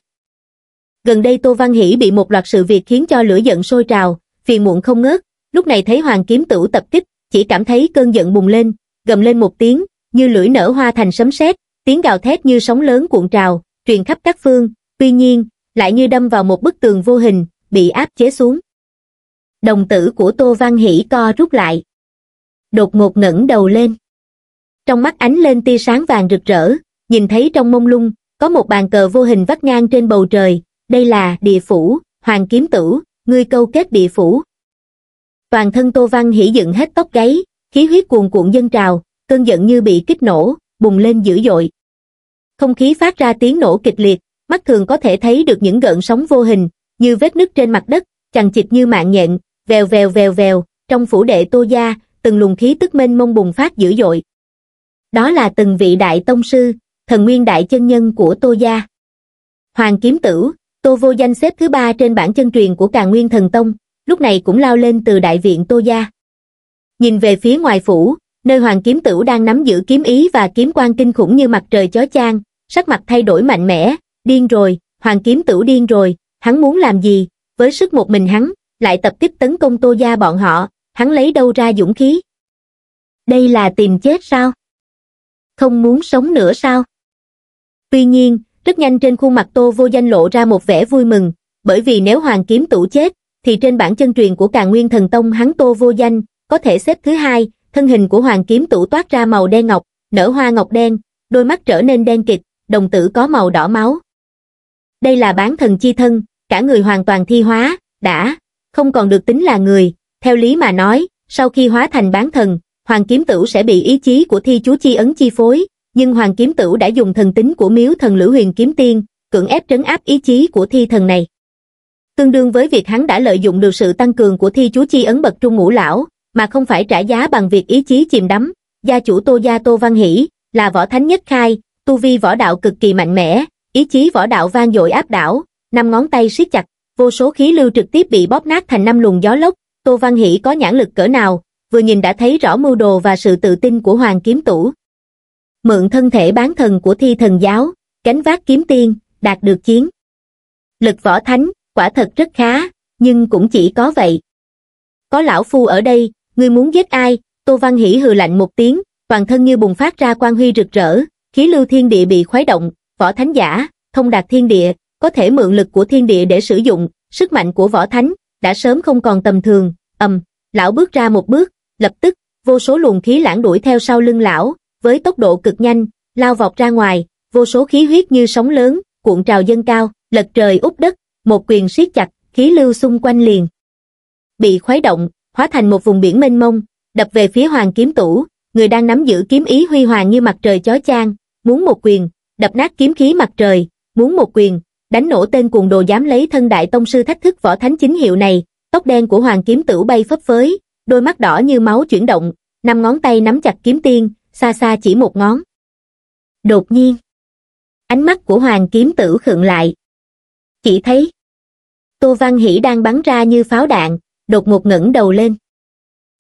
gần đây tô văn hỷ bị một loạt sự việc khiến cho lửa giận sôi trào phiền muộn không ngớt lúc này thấy hoàng kiếm tửu tập kích chỉ cảm thấy cơn giận bùng lên gầm lên một tiếng như lưỡi nở hoa thành sấm sét tiếng gào thét như sóng lớn cuộn trào, truyền khắp các phương, tuy nhiên, lại như đâm vào một bức tường vô hình, bị áp chế xuống. Đồng tử của Tô Văn Hỷ co rút lại. Đột ngột ngẩng đầu lên. Trong mắt ánh lên tia sáng vàng rực rỡ, nhìn thấy trong mông lung, có một bàn cờ vô hình vắt ngang trên bầu trời, đây là địa phủ, hoàng kiếm tử, ngươi câu kết địa phủ. Toàn thân Tô Văn Hỷ dựng hết tóc gáy, khí huyết cuồn cuộn dân trào, cơn giận như bị kích nổ, bùng lên dữ dội. Không khí phát ra tiếng nổ kịch liệt, mắt thường có thể thấy được những gợn sóng vô hình, như vết nứt trên mặt đất, chằng chịt như mạng nhện, vèo vèo vèo vèo, trong phủ đệ Tô Gia, từng luồng khí tức mênh mông bùng phát dữ dội. Đó là từng vị đại tông sư, thần nguyên đại chân nhân của Tô Gia. Hoàng Kiếm Tử, Tô Vô Danh xếp thứ ba trên bảng chân truyền của Càn Nguyên Thần Tông, lúc này cũng lao lên từ đại viện Tô Gia. Nhìn về phía ngoài phủ, nơi hoàng kiếm tửu đang nắm giữ kiếm ý và kiếm quan kinh khủng như mặt trời chói chang, sắc mặt thay đổi mạnh mẽ, điên rồi, hoàng kiếm tửu điên rồi, hắn muốn làm gì, với sức một mình hắn, lại tập kích tấn công tô gia bọn họ, hắn lấy đâu ra dũng khí. Đây là tìm chết sao? Không muốn sống nữa sao? Tuy nhiên, rất nhanh trên khuôn mặt tô vô danh lộ ra một vẻ vui mừng, bởi vì nếu hoàng kiếm tủ chết, thì trên bản chân truyền của càng nguyên thần tông hắn tô vô danh, có thể xếp thứ hai, thân hình của hoàng kiếm tủ toát ra màu đen ngọc, nở hoa ngọc đen, đôi mắt trở nên đen kịch, đồng tử có màu đỏ máu. Đây là bán thần chi thân, cả người hoàn toàn thi hóa, đã, không còn được tính là người, theo lý mà nói, sau khi hóa thành bán thần, hoàng kiếm tửu sẽ bị ý chí của thi chúa chi ấn chi phối, nhưng hoàng kiếm tửu đã dùng thần tính của miếu thần lữ huyền kiếm tiên, cưỡng ép trấn áp ý chí của thi thần này. Tương đương với việc hắn đã lợi dụng được sự tăng cường của thi chúa chi ấn bậc trung ngũ lão, mà không phải trả giá bằng việc ý chí chìm đắm. Gia chủ Tô Gia Tô Văn Hỷ là võ thánh nhất khai, tu vi võ đạo cực kỳ mạnh mẽ, ý chí võ đạo vang dội áp đảo, năm ngón tay siết chặt, vô số khí lưu trực tiếp bị bóp nát thành năm luồng gió lốc. Tô Văn Hỷ có nhãn lực cỡ nào, vừa nhìn đã thấy rõ mưu đồ và sự tự tin của Hoàng Kiếm Tủ. Mượn thân thể bán thần của thi thần giáo, cánh vác kiếm tiên, đạt được chiến. Lực võ thánh, quả thật rất khá, nhưng cũng chỉ có vậy. Có lão phu ở đây, ngươi muốn giết ai tô văn hỉ hừ lạnh một tiếng toàn thân như bùng phát ra quan huy rực rỡ khí lưu thiên địa bị khuấy động võ thánh giả thông đạt thiên địa có thể mượn lực của thiên địa để sử dụng sức mạnh của võ thánh đã sớm không còn tầm thường ầm lão bước ra một bước lập tức vô số luồng khí lãng đuổi theo sau lưng lão với tốc độ cực nhanh lao vọt ra ngoài vô số khí huyết như sóng lớn cuộn trào dâng cao lật trời úp đất một quyền siết chặt khí lưu xung quanh liền bị khuấy động hóa thành một vùng biển mênh mông, đập về phía hoàng kiếm tủ, người đang nắm giữ kiếm ý huy hoàng như mặt trời chói chang, muốn một quyền, đập nát kiếm khí mặt trời, muốn một quyền, đánh nổ tên cuồng đồ dám lấy thân đại tông sư thách thức võ thánh chính hiệu này, tóc đen của hoàng kiếm tửu bay phấp phới, đôi mắt đỏ như máu chuyển động, năm ngón tay nắm chặt kiếm tiên, xa xa chỉ một ngón. Đột nhiên, ánh mắt của hoàng kiếm tử khựng lại. Chỉ thấy, Tô Văn Hỷ đang bắn ra như pháo đạn, đột ngột ngẩng đầu lên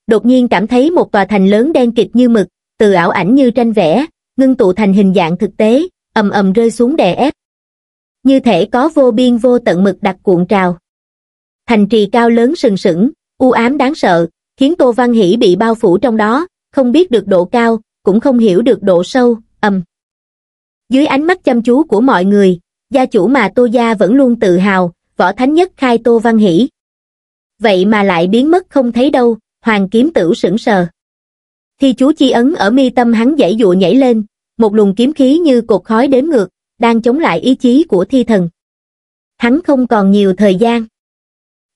đột nhiên cảm thấy một tòa thành lớn đen kịt như mực từ ảo ảnh như tranh vẽ ngưng tụ thành hình dạng thực tế ầm ầm rơi xuống đè ép như thể có vô biên vô tận mực đặc cuộn trào thành trì cao lớn sừng sững u ám đáng sợ khiến tô văn hỷ bị bao phủ trong đó không biết được độ cao cũng không hiểu được độ sâu ầm dưới ánh mắt chăm chú của mọi người gia chủ mà tô gia vẫn luôn tự hào võ thánh nhất khai tô văn hỷ vậy mà lại biến mất không thấy đâu, hoàng kiếm tử sững sờ. Thi chú chi ấn ở mi tâm hắn dãy dụa nhảy lên, một luồng kiếm khí như cột khói đếm ngược, đang chống lại ý chí của thi thần. Hắn không còn nhiều thời gian.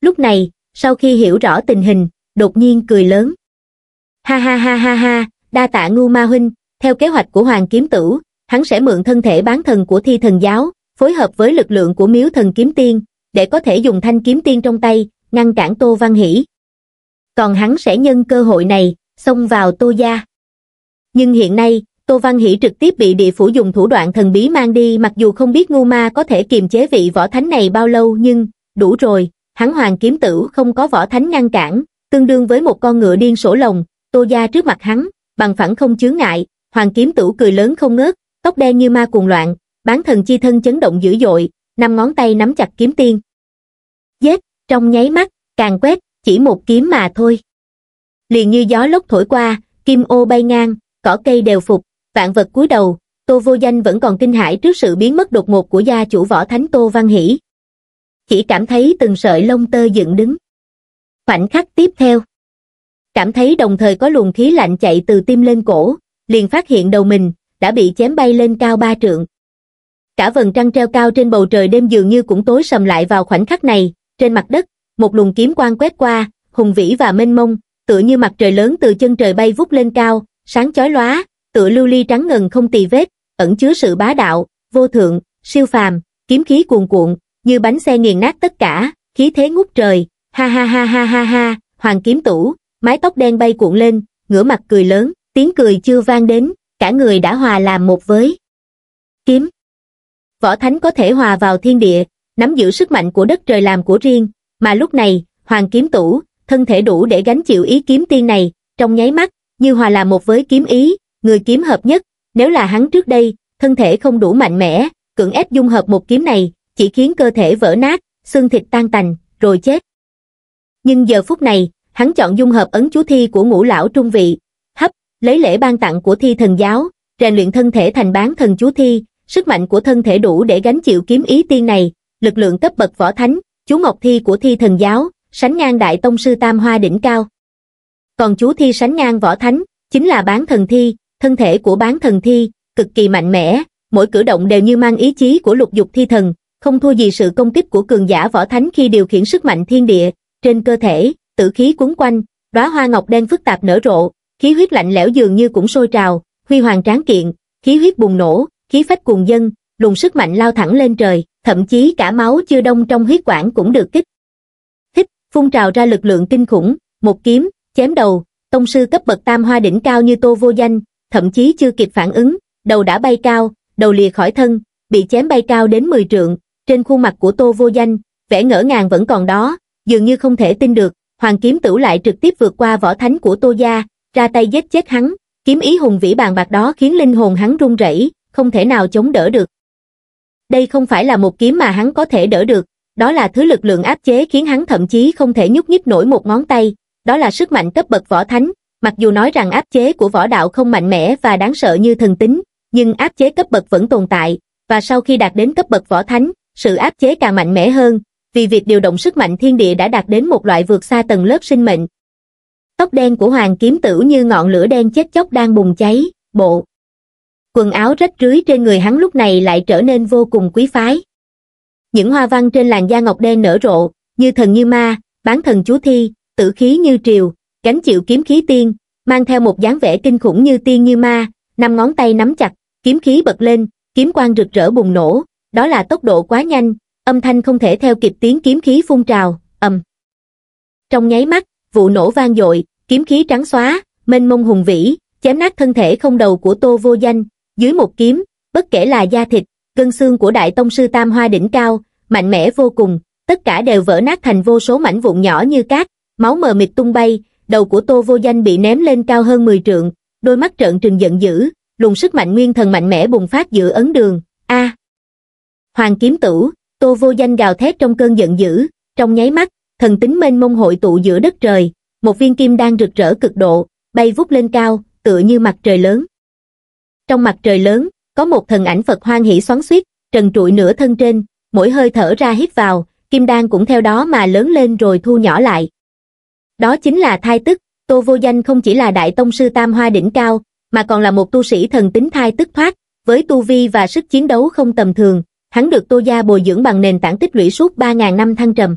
Lúc này, sau khi hiểu rõ tình hình, đột nhiên cười lớn. Ha ha ha ha ha, đa tạ ngu ma huynh, theo kế hoạch của hoàng kiếm tử, hắn sẽ mượn thân thể bán thần của thi thần giáo, phối hợp với lực lượng của miếu thần kiếm tiên, để có thể dùng thanh kiếm tiên trong tay, ngăn cản Tô Văn Hỷ. Còn hắn sẽ nhân cơ hội này, xông vào Tô Gia. Nhưng hiện nay, Tô Văn Hỷ trực tiếp bị địa phủ dùng thủ đoạn thần bí mang đi mặc dù không biết ngu ma có thể kiềm chế vị võ thánh này bao lâu nhưng, đủ rồi, hắn hoàng kiếm tử không có võ thánh ngăn cản, tương đương với một con ngựa điên sổ lồng, Tô Gia trước mặt hắn, bằng phẳng không chướng ngại, hoàng kiếm tử cười lớn không ngớt, tóc đen như ma cuồng loạn, bán thần chi thân chấn động dữ dội, năm ngón tay nắm chặt kiếm tiên trong nháy mắt càng quét chỉ một kiếm mà thôi liền như gió lốc thổi qua kim ô bay ngang cỏ cây đều phục vạn vật cúi đầu tô vô danh vẫn còn kinh hãi trước sự biến mất đột ngột của gia chủ võ thánh tô văn hỷ chỉ cảm thấy từng sợi lông tơ dựng đứng khoảnh khắc tiếp theo cảm thấy đồng thời có luồng khí lạnh chạy từ tim lên cổ liền phát hiện đầu mình đã bị chém bay lên cao ba trượng cả vầng trăng treo cao trên bầu trời đêm dường như cũng tối sầm lại vào khoảnh khắc này trên mặt đất một luồng kiếm quang quét qua hùng vĩ và mênh mông tựa như mặt trời lớn từ chân trời bay vút lên cao sáng chói lóa tựa lưu ly trắng ngần không tì vết ẩn chứa sự bá đạo vô thượng siêu phàm kiếm khí cuồn cuộn như bánh xe nghiền nát tất cả khí thế ngút trời ha ha ha ha ha ha hoàng kiếm tủ mái tóc đen bay cuộn lên ngửa mặt cười lớn tiếng cười chưa vang đến cả người đã hòa làm một với kiếm võ thánh có thể hòa vào thiên địa nắm giữ sức mạnh của đất trời làm của riêng, mà lúc này, hoàng kiếm tủ, thân thể đủ để gánh chịu ý kiếm tiên này, trong nháy mắt, như hòa là một với kiếm ý, người kiếm hợp nhất, nếu là hắn trước đây, thân thể không đủ mạnh mẽ, cưỡng ép dung hợp một kiếm này, chỉ khiến cơ thể vỡ nát, xương thịt tan tành, rồi chết. Nhưng giờ phút này, hắn chọn dung hợp ấn chú thi của ngũ lão trung vị, hấp, lấy lễ ban tặng của thi thần giáo, rèn luyện thân thể thành bán thần chú thi, sức mạnh của thân thể đủ để gánh chịu kiếm ý tiên này, lực lượng cấp bậc võ thánh, chú Ngọc Thi của Thi Thần Giáo, sánh ngang Đại Tông Sư Tam Hoa Đỉnh Cao. Còn chú Thi sánh ngang võ thánh, chính là bán thần thi, thân thể của bán thần thi, cực kỳ mạnh mẽ, mỗi cử động đều như mang ý chí của lục dục thi thần, không thua gì sự công kích của cường giả võ thánh khi điều khiển sức mạnh thiên địa, trên cơ thể, tử khí cuốn quanh, đóa hoa ngọc đen phức tạp nở rộ, khí huyết lạnh lẽo dường như cũng sôi trào, huy hoàng tráng kiện, khí huyết bùng nổ, khí phách cuồng dân, đùng sức mạnh lao thẳng lên trời, thậm chí cả máu chưa đông trong huyết quản cũng được kích. Hít, phun trào ra lực lượng kinh khủng, một kiếm, chém đầu, tông sư cấp bậc tam hoa đỉnh cao như tô vô danh, thậm chí chưa kịp phản ứng, đầu đã bay cao, đầu lìa khỏi thân, bị chém bay cao đến 10 trượng, trên khuôn mặt của tô vô danh, vẻ ngỡ ngàng vẫn còn đó, dường như không thể tin được, hoàng kiếm tử lại trực tiếp vượt qua võ thánh của tô gia, ra tay giết chết hắn, kiếm ý hùng vĩ bàn bạc đó khiến linh hồn hắn run rẩy, không thể nào chống đỡ được đây không phải là một kiếm mà hắn có thể đỡ được, đó là thứ lực lượng áp chế khiến hắn thậm chí không thể nhúc nhích nổi một ngón tay, đó là sức mạnh cấp bậc võ thánh, mặc dù nói rằng áp chế của võ đạo không mạnh mẽ và đáng sợ như thần tính, nhưng áp chế cấp bậc vẫn tồn tại, và sau khi đạt đến cấp bậc võ thánh, sự áp chế càng mạnh mẽ hơn, vì việc điều động sức mạnh thiên địa đã đạt đến một loại vượt xa tầng lớp sinh mệnh. Tóc đen của hoàng kiếm tử như ngọn lửa đen chết chóc đang bùng cháy, bộ quần áo rách rưới trên người hắn lúc này lại trở nên vô cùng quý phái. Những hoa văn trên làn da ngọc đen nở rộ, như thần như ma, bán thần chú thi, tử khí như triều, gánh chịu kiếm khí tiên, mang theo một dáng vẻ kinh khủng như tiên như ma, năm ngón tay nắm chặt, kiếm khí bật lên, kiếm quang rực rỡ bùng nổ, đó là tốc độ quá nhanh, âm thanh không thể theo kịp tiếng kiếm khí phun trào, ầm. Trong nháy mắt, vụ nổ vang dội, kiếm khí trắng xóa, mênh mông hùng vĩ, chém nát thân thể không đầu của Tô Vô Danh, dưới một kiếm, bất kể là da thịt, cân xương của đại tông sư tam hoa đỉnh cao, mạnh mẽ vô cùng, tất cả đều vỡ nát thành vô số mảnh vụn nhỏ như cát, máu mờ mịt tung bay, đầu của tô vô danh bị ném lên cao hơn 10 trượng, đôi mắt trợn trừng giận dữ, lùng sức mạnh nguyên thần mạnh mẽ bùng phát giữa ấn đường, a Hoàng kiếm tử, tô vô danh gào thét trong cơn giận dữ, trong nháy mắt, thần tính mênh mông hội tụ giữa đất trời, một viên kim đang rực rỡ cực độ, bay vút lên cao, tựa như mặt trời lớn. Trong mặt trời lớn, có một thần ảnh Phật hoan hỷ xoắn xuýt trần trụi nửa thân trên, mỗi hơi thở ra hít vào, kim đan cũng theo đó mà lớn lên rồi thu nhỏ lại. Đó chính là thai tức, Tô Vô Danh không chỉ là đại tông sư tam hoa đỉnh cao, mà còn là một tu sĩ thần tính thai tức thoát, với tu vi và sức chiến đấu không tầm thường, hắn được Tô Gia bồi dưỡng bằng nền tảng tích lũy suốt 3.000 năm thăng trầm.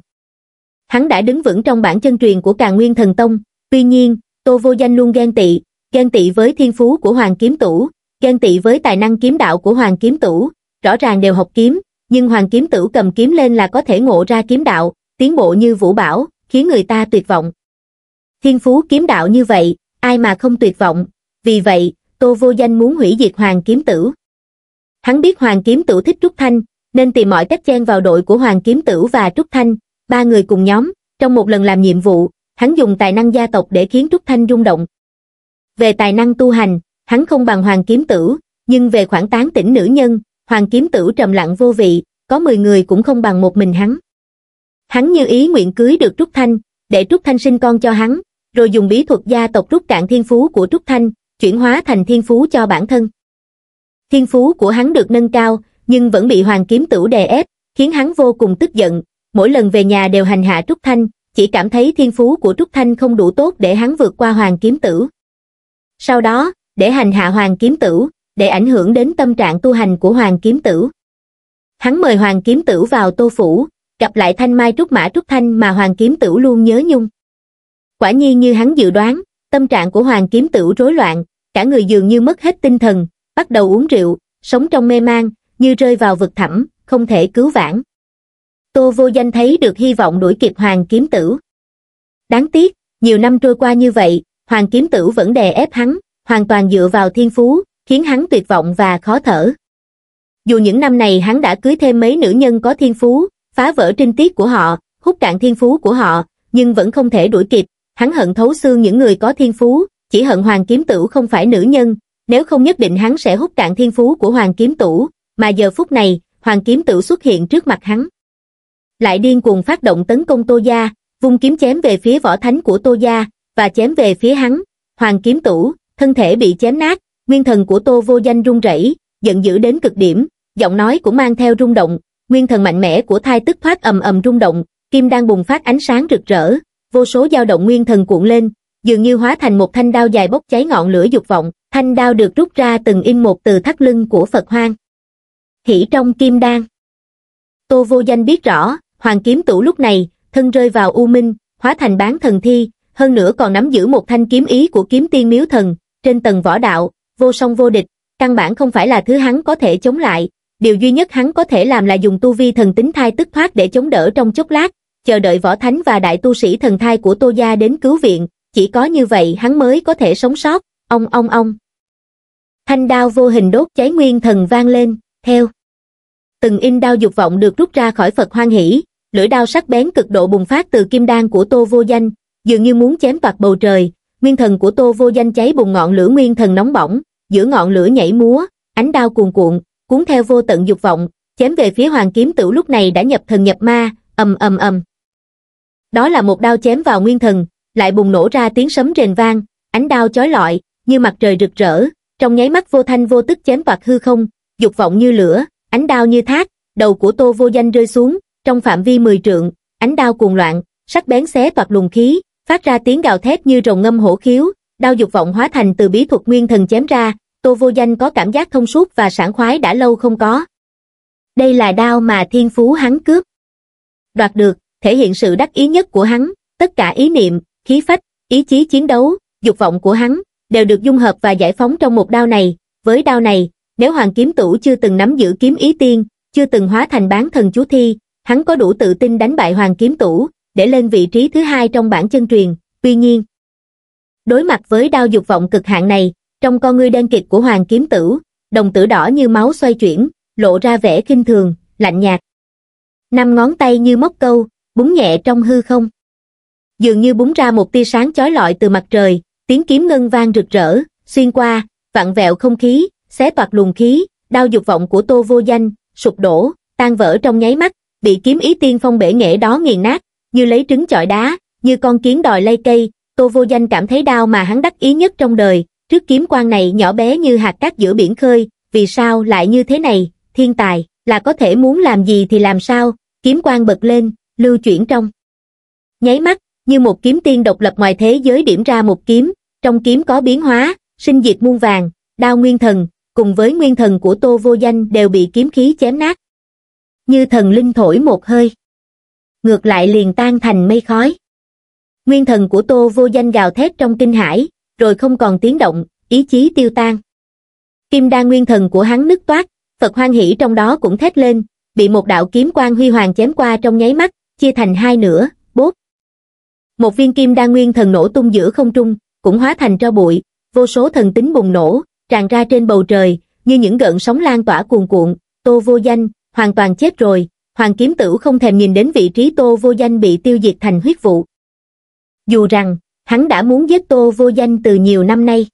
Hắn đã đứng vững trong bản chân truyền của Càng Nguyên Thần Tông, tuy nhiên, Tô Vô Danh luôn ghen tị, ghen tị với thiên phú của Hoàng Kiếm Tủ, ghen tị với tài năng kiếm đạo của Hoàng Kiếm tử rõ ràng đều học kiếm, nhưng Hoàng Kiếm tử cầm kiếm lên là có thể ngộ ra kiếm đạo, tiến bộ như vũ bảo, khiến người ta tuyệt vọng. Thiên phú kiếm đạo như vậy, ai mà không tuyệt vọng, vì vậy, Tô Vô Danh muốn hủy diệt Hoàng Kiếm tử Hắn biết Hoàng Kiếm tử thích Trúc Thanh, nên tìm mọi cách chen vào đội của Hoàng Kiếm tử và Trúc Thanh, ba người cùng nhóm, trong một lần làm nhiệm vụ, hắn dùng tài năng gia tộc để khiến Trúc Thanh rung động. Về tài năng tu hành, hắn không bằng hoàng kiếm tử nhưng về khoảng tán tỉnh nữ nhân hoàng kiếm tử trầm lặng vô vị có 10 người cũng không bằng một mình hắn hắn như ý nguyện cưới được trúc thanh để trúc thanh sinh con cho hắn rồi dùng bí thuật gia tộc trúc cạn thiên phú của trúc thanh chuyển hóa thành thiên phú cho bản thân thiên phú của hắn được nâng cao nhưng vẫn bị hoàng kiếm tử đè ép khiến hắn vô cùng tức giận mỗi lần về nhà đều hành hạ trúc thanh chỉ cảm thấy thiên phú của Trúc Thanh không đủ tốt để hắn vượt qua Hoàng Kiếm Tử. Sau đó, để hành hạ Hoàng Kiếm tử, để ảnh hưởng đến tâm trạng tu hành của Hoàng Kiếm tử. Hắn mời Hoàng Kiếm tử vào Tô Phủ, gặp lại Thanh Mai Trúc Mã Trúc Thanh mà Hoàng Kiếm tử luôn nhớ nhung. Quả nhiên như hắn dự đoán, tâm trạng của Hoàng Kiếm tử rối loạn, cả người dường như mất hết tinh thần, bắt đầu uống rượu, sống trong mê mang, như rơi vào vực thẳm, không thể cứu vãn. Tô Vô Danh thấy được hy vọng đuổi kịp Hoàng Kiếm tử. Đáng tiếc, nhiều năm trôi qua như vậy, Hoàng Kiếm tử vẫn đè ép hắn, hoàn toàn dựa vào thiên phú, khiến hắn tuyệt vọng và khó thở. Dù những năm này hắn đã cưới thêm mấy nữ nhân có thiên phú, phá vỡ trinh tiết của họ, hút cạn thiên phú của họ, nhưng vẫn không thể đuổi kịp, hắn hận thấu xương những người có thiên phú, chỉ hận Hoàng Kiếm tử không phải nữ nhân, nếu không nhất định hắn sẽ hút cạn thiên phú của Hoàng Kiếm tử mà giờ phút này, Hoàng Kiếm tử xuất hiện trước mặt hắn. Lại điên cuồng phát động tấn công Tô Gia, vung kiếm chém về phía võ thánh của Tô Gia, và chém về phía hắn, Hoàng Kiếm tử thân thể bị chém nát, nguyên thần của Tô Vô Danh rung rẩy, giận dữ đến cực điểm, giọng nói cũng mang theo rung động, nguyên thần mạnh mẽ của thai tức thoát ầm ầm rung động, kim đang bùng phát ánh sáng rực rỡ, vô số dao động nguyên thần cuộn lên, dường như hóa thành một thanh đao dài bốc cháy ngọn lửa dục vọng, thanh đao được rút ra từng in một từ thắt lưng của Phật Hoang. Hỉ trong kim đan. Tô Vô Danh biết rõ, Hoàng Kiếm Tủ lúc này, thân rơi vào u minh, hóa thành bán thần thi, hơn nữa còn nắm giữ một thanh kiếm ý của kiếm tiên miếu thần, trên tầng võ đạo, vô song vô địch, căn bản không phải là thứ hắn có thể chống lại. Điều duy nhất hắn có thể làm là dùng tu vi thần tính thai tức thoát để chống đỡ trong chốc lát, chờ đợi võ thánh và đại tu sĩ thần thai của Tô Gia đến cứu viện, chỉ có như vậy hắn mới có thể sống sót, ông ông ông. Thanh đao vô hình đốt cháy nguyên thần vang lên, theo. Từng in đao dục vọng được rút ra khỏi Phật hoan hỷ, lưỡi đao sắc bén cực độ bùng phát từ kim đan của Tô Vô Danh, dường như muốn chém toạc bầu trời, nguyên thần của tô vô danh cháy bùng ngọn lửa nguyên thần nóng bỏng giữa ngọn lửa nhảy múa ánh đao cuồn cuộn cuốn theo vô tận dục vọng chém về phía hoàng kiếm tử lúc này đã nhập thần nhập ma ầm ầm ầm đó là một đao chém vào nguyên thần lại bùng nổ ra tiếng sấm rền vang ánh đao chói lọi như mặt trời rực rỡ trong nháy mắt vô thanh vô tức chém toạc hư không dục vọng như lửa ánh đao như thác đầu của tô vô danh rơi xuống trong phạm vi mười trượng ánh đao cuồng loạn sắc bén xé toạc luồng khí phát ra tiếng gào thét như rồng ngâm hổ khiếu, đao dục vọng hóa thành từ bí thuật nguyên thần chém ra, Tô Vô Danh có cảm giác thông suốt và sảng khoái đã lâu không có. Đây là đao mà thiên phú hắn cướp. Đoạt được, thể hiện sự đắc ý nhất của hắn, tất cả ý niệm, khí phách, ý chí chiến đấu, dục vọng của hắn, đều được dung hợp và giải phóng trong một đao này. Với đao này, nếu Hoàng Kiếm Tủ chưa từng nắm giữ kiếm ý tiên, chưa từng hóa thành bán thần chú thi, hắn có đủ tự tin đánh bại Hoàng Kiếm Tủ, để lên vị trí thứ hai trong bản chân truyền, tuy nhiên. Đối mặt với đao dục vọng cực hạn này, trong con ngươi đen kiệt của Hoàng Kiếm Tử, đồng tử đỏ như máu xoay chuyển, lộ ra vẻ kinh thường, lạnh nhạt. Năm ngón tay như móc câu, búng nhẹ trong hư không. Dường như búng ra một tia sáng chói lọi từ mặt trời, tiếng kiếm ngân vang rực rỡ, xuyên qua, vặn vẹo không khí, xé toạc luồng khí, đao dục vọng của Tô Vô Danh, sụp đổ, tan vỡ trong nháy mắt, bị kiếm ý tiên phong bể nghệ đó nghiền nát như lấy trứng chọi đá như con kiến đòi lay cây tô vô danh cảm thấy đau mà hắn đắc ý nhất trong đời trước kiếm quan này nhỏ bé như hạt cát giữa biển khơi vì sao lại như thế này thiên tài là có thể muốn làm gì thì làm sao kiếm quan bật lên lưu chuyển trong nháy mắt như một kiếm tiên độc lập ngoài thế giới điểm ra một kiếm trong kiếm có biến hóa sinh diệt muôn vàng đao nguyên thần cùng với nguyên thần của tô vô danh đều bị kiếm khí chém nát như thần linh thổi một hơi ngược lại liền tan thành mây khói. Nguyên thần của Tô vô danh gào thét trong kinh hải, rồi không còn tiếng động, ý chí tiêu tan. Kim đa nguyên thần của hắn nứt toát, Phật hoan hỷ trong đó cũng thét lên, bị một đạo kiếm quang huy hoàng chém qua trong nháy mắt, chia thành hai nửa, bốt. Một viên kim đa nguyên thần nổ tung giữa không trung, cũng hóa thành tro bụi, vô số thần tính bùng nổ, tràn ra trên bầu trời, như những gợn sóng lan tỏa cuồn cuộn, Tô Vô Danh, hoàn toàn chết rồi, Hoàng Kiếm Tửu không thèm nhìn đến vị trí Tô Vô Danh bị tiêu diệt thành huyết vụ. Dù rằng, hắn đã muốn giết Tô Vô Danh từ nhiều năm nay.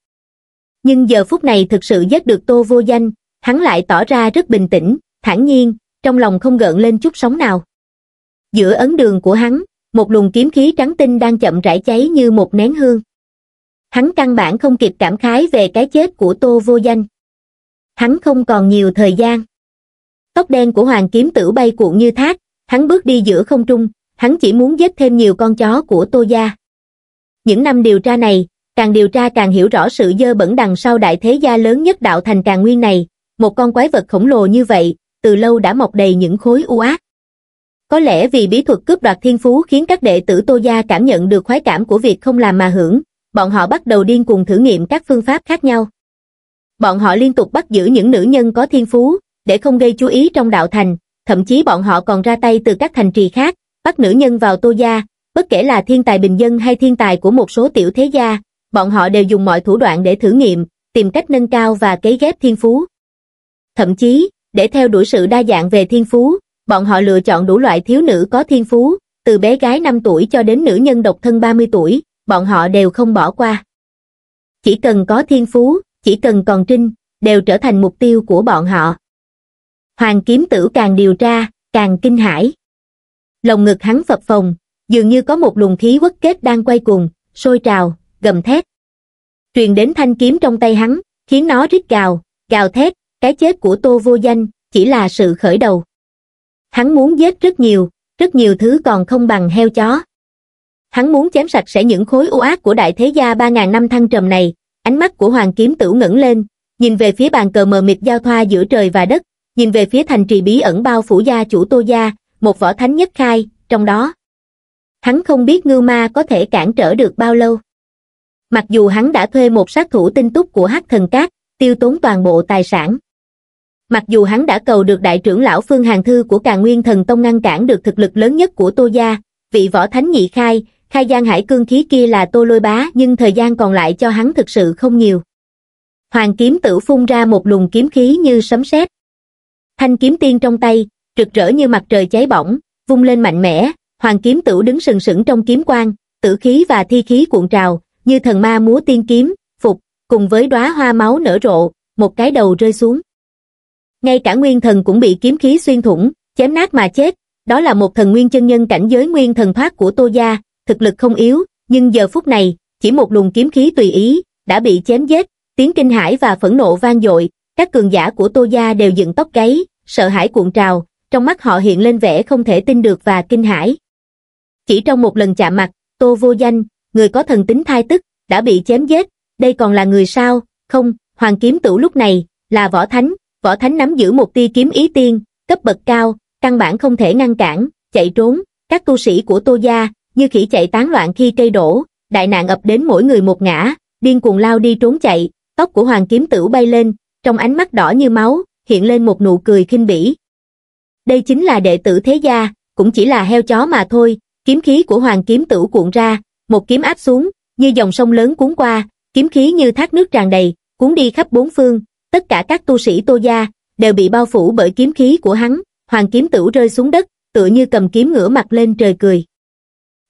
Nhưng giờ phút này thực sự giết được Tô Vô Danh, hắn lại tỏ ra rất bình tĩnh, thản nhiên, trong lòng không gợn lên chút sóng nào. Giữa ấn đường của hắn, một luồng kiếm khí trắng tinh đang chậm rãi cháy như một nén hương. Hắn căn bản không kịp cảm khái về cái chết của Tô Vô Danh. Hắn không còn nhiều thời gian tóc đen của hoàng kiếm tử bay cuộn như thác hắn bước đi giữa không trung hắn chỉ muốn giết thêm nhiều con chó của tô gia những năm điều tra này càng điều tra càng hiểu rõ sự dơ bẩn đằng sau đại thế gia lớn nhất đạo thành càng nguyên này một con quái vật khổng lồ như vậy từ lâu đã mọc đầy những khối u ác có lẽ vì bí thuật cướp đoạt thiên phú khiến các đệ tử tô gia cảm nhận được khoái cảm của việc không làm mà hưởng bọn họ bắt đầu điên cuồng thử nghiệm các phương pháp khác nhau bọn họ liên tục bắt giữ những nữ nhân có thiên phú để không gây chú ý trong đạo thành, thậm chí bọn họ còn ra tay từ các thành trì khác, bắt nữ nhân vào tô gia, bất kể là thiên tài bình dân hay thiên tài của một số tiểu thế gia, bọn họ đều dùng mọi thủ đoạn để thử nghiệm, tìm cách nâng cao và cấy ghép thiên phú. Thậm chí, để theo đuổi sự đa dạng về thiên phú, bọn họ lựa chọn đủ loại thiếu nữ có thiên phú, từ bé gái 5 tuổi cho đến nữ nhân độc thân 30 tuổi, bọn họ đều không bỏ qua. Chỉ cần có thiên phú, chỉ cần còn trinh, đều trở thành mục tiêu của bọn họ hoàng kiếm tử càng điều tra, càng kinh hãi. lòng ngực hắn phập phồng, dường như có một luồng khí quất kết đang quay cuồng, sôi trào, gầm thét. Truyền đến thanh kiếm trong tay hắn, khiến nó rít gào, gào thét, cái chết của tô vô danh, chỉ là sự khởi đầu. Hắn muốn giết rất nhiều, rất nhiều thứ còn không bằng heo chó. Hắn muốn chém sạch sẽ những khối u ác của đại thế gia ba ngàn năm thăng trầm này, ánh mắt của hoàng kiếm tử ngẩng lên, nhìn về phía bàn cờ mờ mịt giao thoa giữa trời và đất, nhìn về phía thành trì bí ẩn bao phủ gia chủ tô gia, một võ thánh nhất khai, trong đó. Hắn không biết ngưu ma có thể cản trở được bao lâu. Mặc dù hắn đã thuê một sát thủ tinh túc của hắc thần cát, tiêu tốn toàn bộ tài sản. Mặc dù hắn đã cầu được đại trưởng lão Phương Hàng Thư của Càng Nguyên Thần Tông ngăn cản được thực lực lớn nhất của Tô Gia, vị võ thánh nhị khai, khai giang hải cương khí kia là Tô Lôi Bá nhưng thời gian còn lại cho hắn thực sự không nhiều. Hoàng kiếm tử phun ra một luồng kiếm khí như sấm sét thanh kiếm tiên trong tay rực rỡ như mặt trời cháy bỏng vung lên mạnh mẽ hoàng kiếm tử đứng sừng sững trong kiếm quang tử khí và thi khí cuộn trào như thần ma múa tiên kiếm phục cùng với đóa hoa máu nở rộ một cái đầu rơi xuống ngay cả nguyên thần cũng bị kiếm khí xuyên thủng chém nát mà chết đó là một thần nguyên chân nhân cảnh giới nguyên thần thoát của tô gia thực lực không yếu nhưng giờ phút này chỉ một luồng kiếm khí tùy ý đã bị chém giết tiếng kinh hãi và phẫn nộ vang dội các cường giả của tô gia đều dựng tóc gáy sợ hãi cuộn trào, trong mắt họ hiện lên vẻ không thể tin được và kinh hãi. Chỉ trong một lần chạm mặt, Tô Vô Danh, người có thần tính thai tức, đã bị chém giết, đây còn là người sao, không, Hoàng Kiếm Tửu lúc này, là Võ Thánh, Võ Thánh nắm giữ một tia kiếm ý tiên, cấp bậc cao, căn bản không thể ngăn cản, chạy trốn, các tu sĩ của Tô Gia, như khỉ chạy tán loạn khi cây đổ, đại nạn ập đến mỗi người một ngã, điên cuồng lao đi trốn chạy, tóc của Hoàng Kiếm Tửu bay lên, trong ánh mắt đỏ như máu, hiện lên một nụ cười khinh bỉ. Đây chính là đệ tử thế gia, cũng chỉ là heo chó mà thôi, kiếm khí của hoàng kiếm tử cuộn ra, một kiếm áp xuống, như dòng sông lớn cuốn qua, kiếm khí như thác nước tràn đầy, cuốn đi khắp bốn phương, tất cả các tu sĩ tô gia, đều bị bao phủ bởi kiếm khí của hắn, hoàng kiếm tử rơi xuống đất, tựa như cầm kiếm ngửa mặt lên trời cười.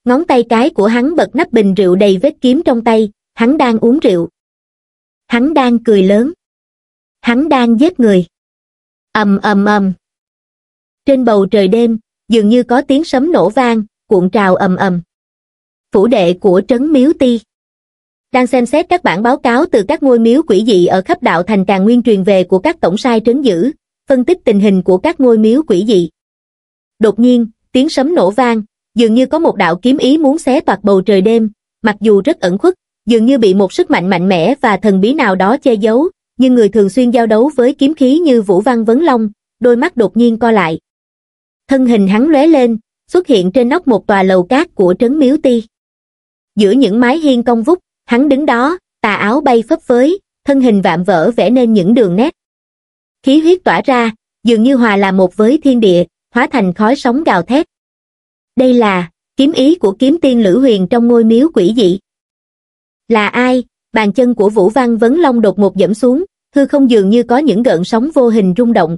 Ngón tay cái của hắn bật nắp bình rượu đầy vết kiếm trong tay, hắn đang uống rượu. Hắn đang cười lớn. Hắn đang giết người ầm ầm ầm trên bầu trời đêm dường như có tiếng sấm nổ vang cuộn trào ầm ầm phủ đệ của trấn miếu ti đang xem xét các bản báo cáo từ các ngôi miếu quỷ dị ở khắp đạo thành càng nguyên truyền về của các tổng sai trấn giữ phân tích tình hình của các ngôi miếu quỷ dị đột nhiên tiếng sấm nổ vang dường như có một đạo kiếm ý muốn xé toạc bầu trời đêm mặc dù rất ẩn khuất dường như bị một sức mạnh mạnh mẽ và thần bí nào đó che giấu nhưng người thường xuyên giao đấu với kiếm khí như Vũ Văn Vấn Long, đôi mắt đột nhiên co lại. Thân hình hắn lóe lên, xuất hiện trên nóc một tòa lầu cát của trấn Miếu Ti. Giữa những mái hiên cong vút, hắn đứng đó, tà áo bay phấp phới, thân hình vạm vỡ vẽ nên những đường nét. Khí huyết tỏa ra, dường như hòa là một với thiên địa, hóa thành khói sóng gào thét. Đây là kiếm ý của kiếm tiên Lữ Huyền trong ngôi miếu quỷ dị. Là ai, bàn chân của Vũ Văn Vấn Long đột một dẫm xuống, hư không dường như có những gợn sóng vô hình rung động.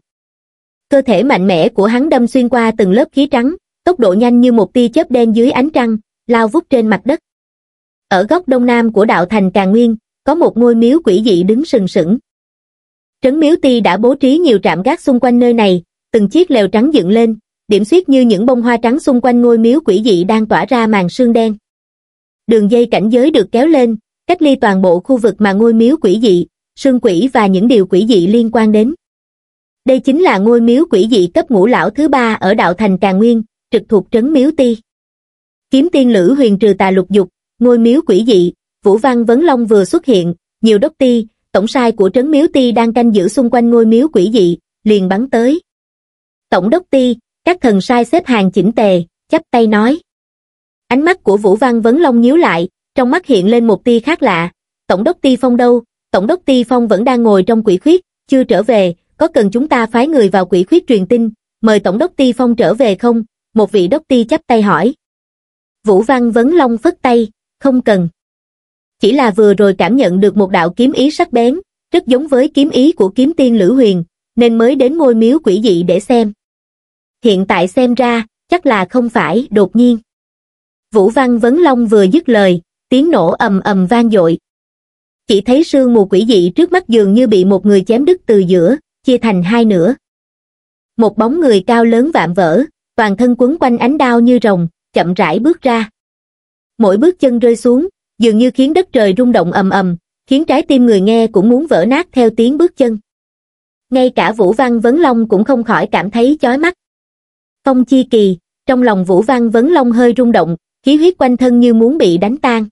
Cơ thể mạnh mẽ của hắn đâm xuyên qua từng lớp khí trắng, tốc độ nhanh như một tia chớp đen dưới ánh trăng, lao vút trên mặt đất. Ở góc đông nam của đạo thành Tràng Nguyên, có một ngôi miếu quỷ dị đứng sừng sững. Trấn miếu ti đã bố trí nhiều trạm gác xung quanh nơi này, từng chiếc lều trắng dựng lên, điểm xuyết như những bông hoa trắng xung quanh ngôi miếu quỷ dị đang tỏa ra màn sương đen. Đường dây cảnh giới được kéo lên, cách ly toàn bộ khu vực mà ngôi miếu quỷ dị, sương quỷ và những điều quỷ dị liên quan đến. Đây chính là ngôi miếu quỷ dị cấp ngũ lão thứ ba ở đạo thành Càng Nguyên, trực thuộc trấn miếu ti. Kiếm tiên lữ huyền trừ tà lục dục, ngôi miếu quỷ dị, Vũ Văn Vấn Long vừa xuất hiện, nhiều đốc ti, tổng sai của trấn miếu ti đang canh giữ xung quanh ngôi miếu quỷ dị, liền bắn tới. Tổng đốc ti, các thần sai xếp hàng chỉnh tề, chắp tay nói. Ánh mắt của Vũ Văn Vấn Long nhíu lại, trong mắt hiện lên một tia khác lạ. Tổng đốc Ti Phong đâu? Tổng đốc Ti Phong vẫn đang ngồi trong quỷ khuyết, chưa trở về, có cần chúng ta phái người vào quỷ khuyết truyền tin, mời Tổng đốc Ti Phong trở về không? Một vị đốc ti chắp tay hỏi. Vũ Văn Vấn Long phất tay, không cần. Chỉ là vừa rồi cảm nhận được một đạo kiếm ý sắc bén, rất giống với kiếm ý của kiếm tiên Lữ Huyền, nên mới đến ngôi miếu quỷ dị để xem. Hiện tại xem ra, chắc là không phải đột nhiên. Vũ Văn Vấn Long vừa dứt lời, tiếng nổ ầm ầm vang dội chỉ thấy sương mù quỷ dị trước mắt dường như bị một người chém đứt từ giữa chia thành hai nửa một bóng người cao lớn vạm vỡ toàn thân quấn quanh ánh đao như rồng chậm rãi bước ra mỗi bước chân rơi xuống dường như khiến đất trời rung động ầm ầm khiến trái tim người nghe cũng muốn vỡ nát theo tiếng bước chân ngay cả vũ văn vấn long cũng không khỏi cảm thấy chói mắt phong chi kỳ trong lòng vũ văn vấn long hơi rung động khí huyết quanh thân như muốn bị đánh tan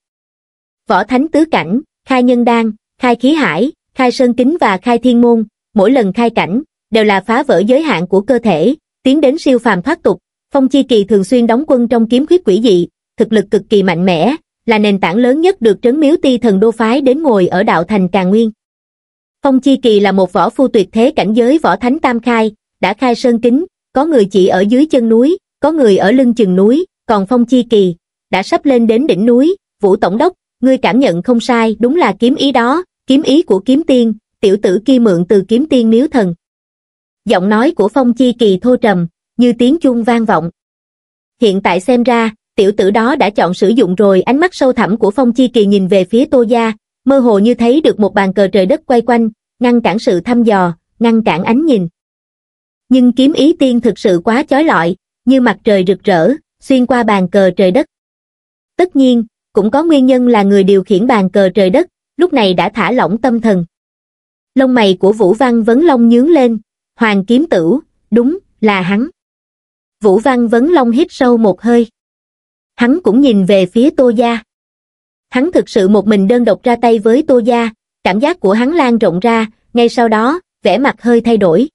võ thánh tứ cảnh, khai nhân đan, khai khí hải, khai sơn kính và khai thiên môn, mỗi lần khai cảnh, đều là phá vỡ giới hạn của cơ thể, tiến đến siêu phàm thoát tục. Phong Chi Kỳ thường xuyên đóng quân trong kiếm khuyết quỷ dị, thực lực cực kỳ mạnh mẽ, là nền tảng lớn nhất được trấn miếu ti thần đô phái đến ngồi ở đạo thành Càng Nguyên. Phong Chi Kỳ là một võ phu tuyệt thế cảnh giới võ thánh tam khai, đã khai sơn kính, có người chỉ ở dưới chân núi, có người ở lưng chừng núi, còn Phong Chi Kỳ đã sắp lên đến đỉnh núi, Vũ Tổng đốc ngươi cảm nhận không sai đúng là kiếm ý đó kiếm ý của kiếm tiên tiểu tử kia mượn từ kiếm tiên miếu thần giọng nói của phong chi kỳ thô trầm như tiếng chuông vang vọng hiện tại xem ra tiểu tử đó đã chọn sử dụng rồi ánh mắt sâu thẳm của phong chi kỳ nhìn về phía tô gia mơ hồ như thấy được một bàn cờ trời đất quay quanh ngăn cản sự thăm dò ngăn cản ánh nhìn nhưng kiếm ý tiên thực sự quá chói lọi như mặt trời rực rỡ xuyên qua bàn cờ trời đất tất nhiên cũng có nguyên nhân là người điều khiển bàn cờ trời đất, lúc này đã thả lỏng tâm thần. Lông mày của Vũ Văn Vấn Long nhướng lên, Hoàng Kiếm Tửu, đúng, là hắn. Vũ Văn Vấn Long hít sâu một hơi. Hắn cũng nhìn về phía Tô Gia. Hắn thực sự một mình đơn độc ra tay với Tô Gia, cảm giác của hắn lan rộng ra, ngay sau đó, vẻ mặt hơi thay đổi.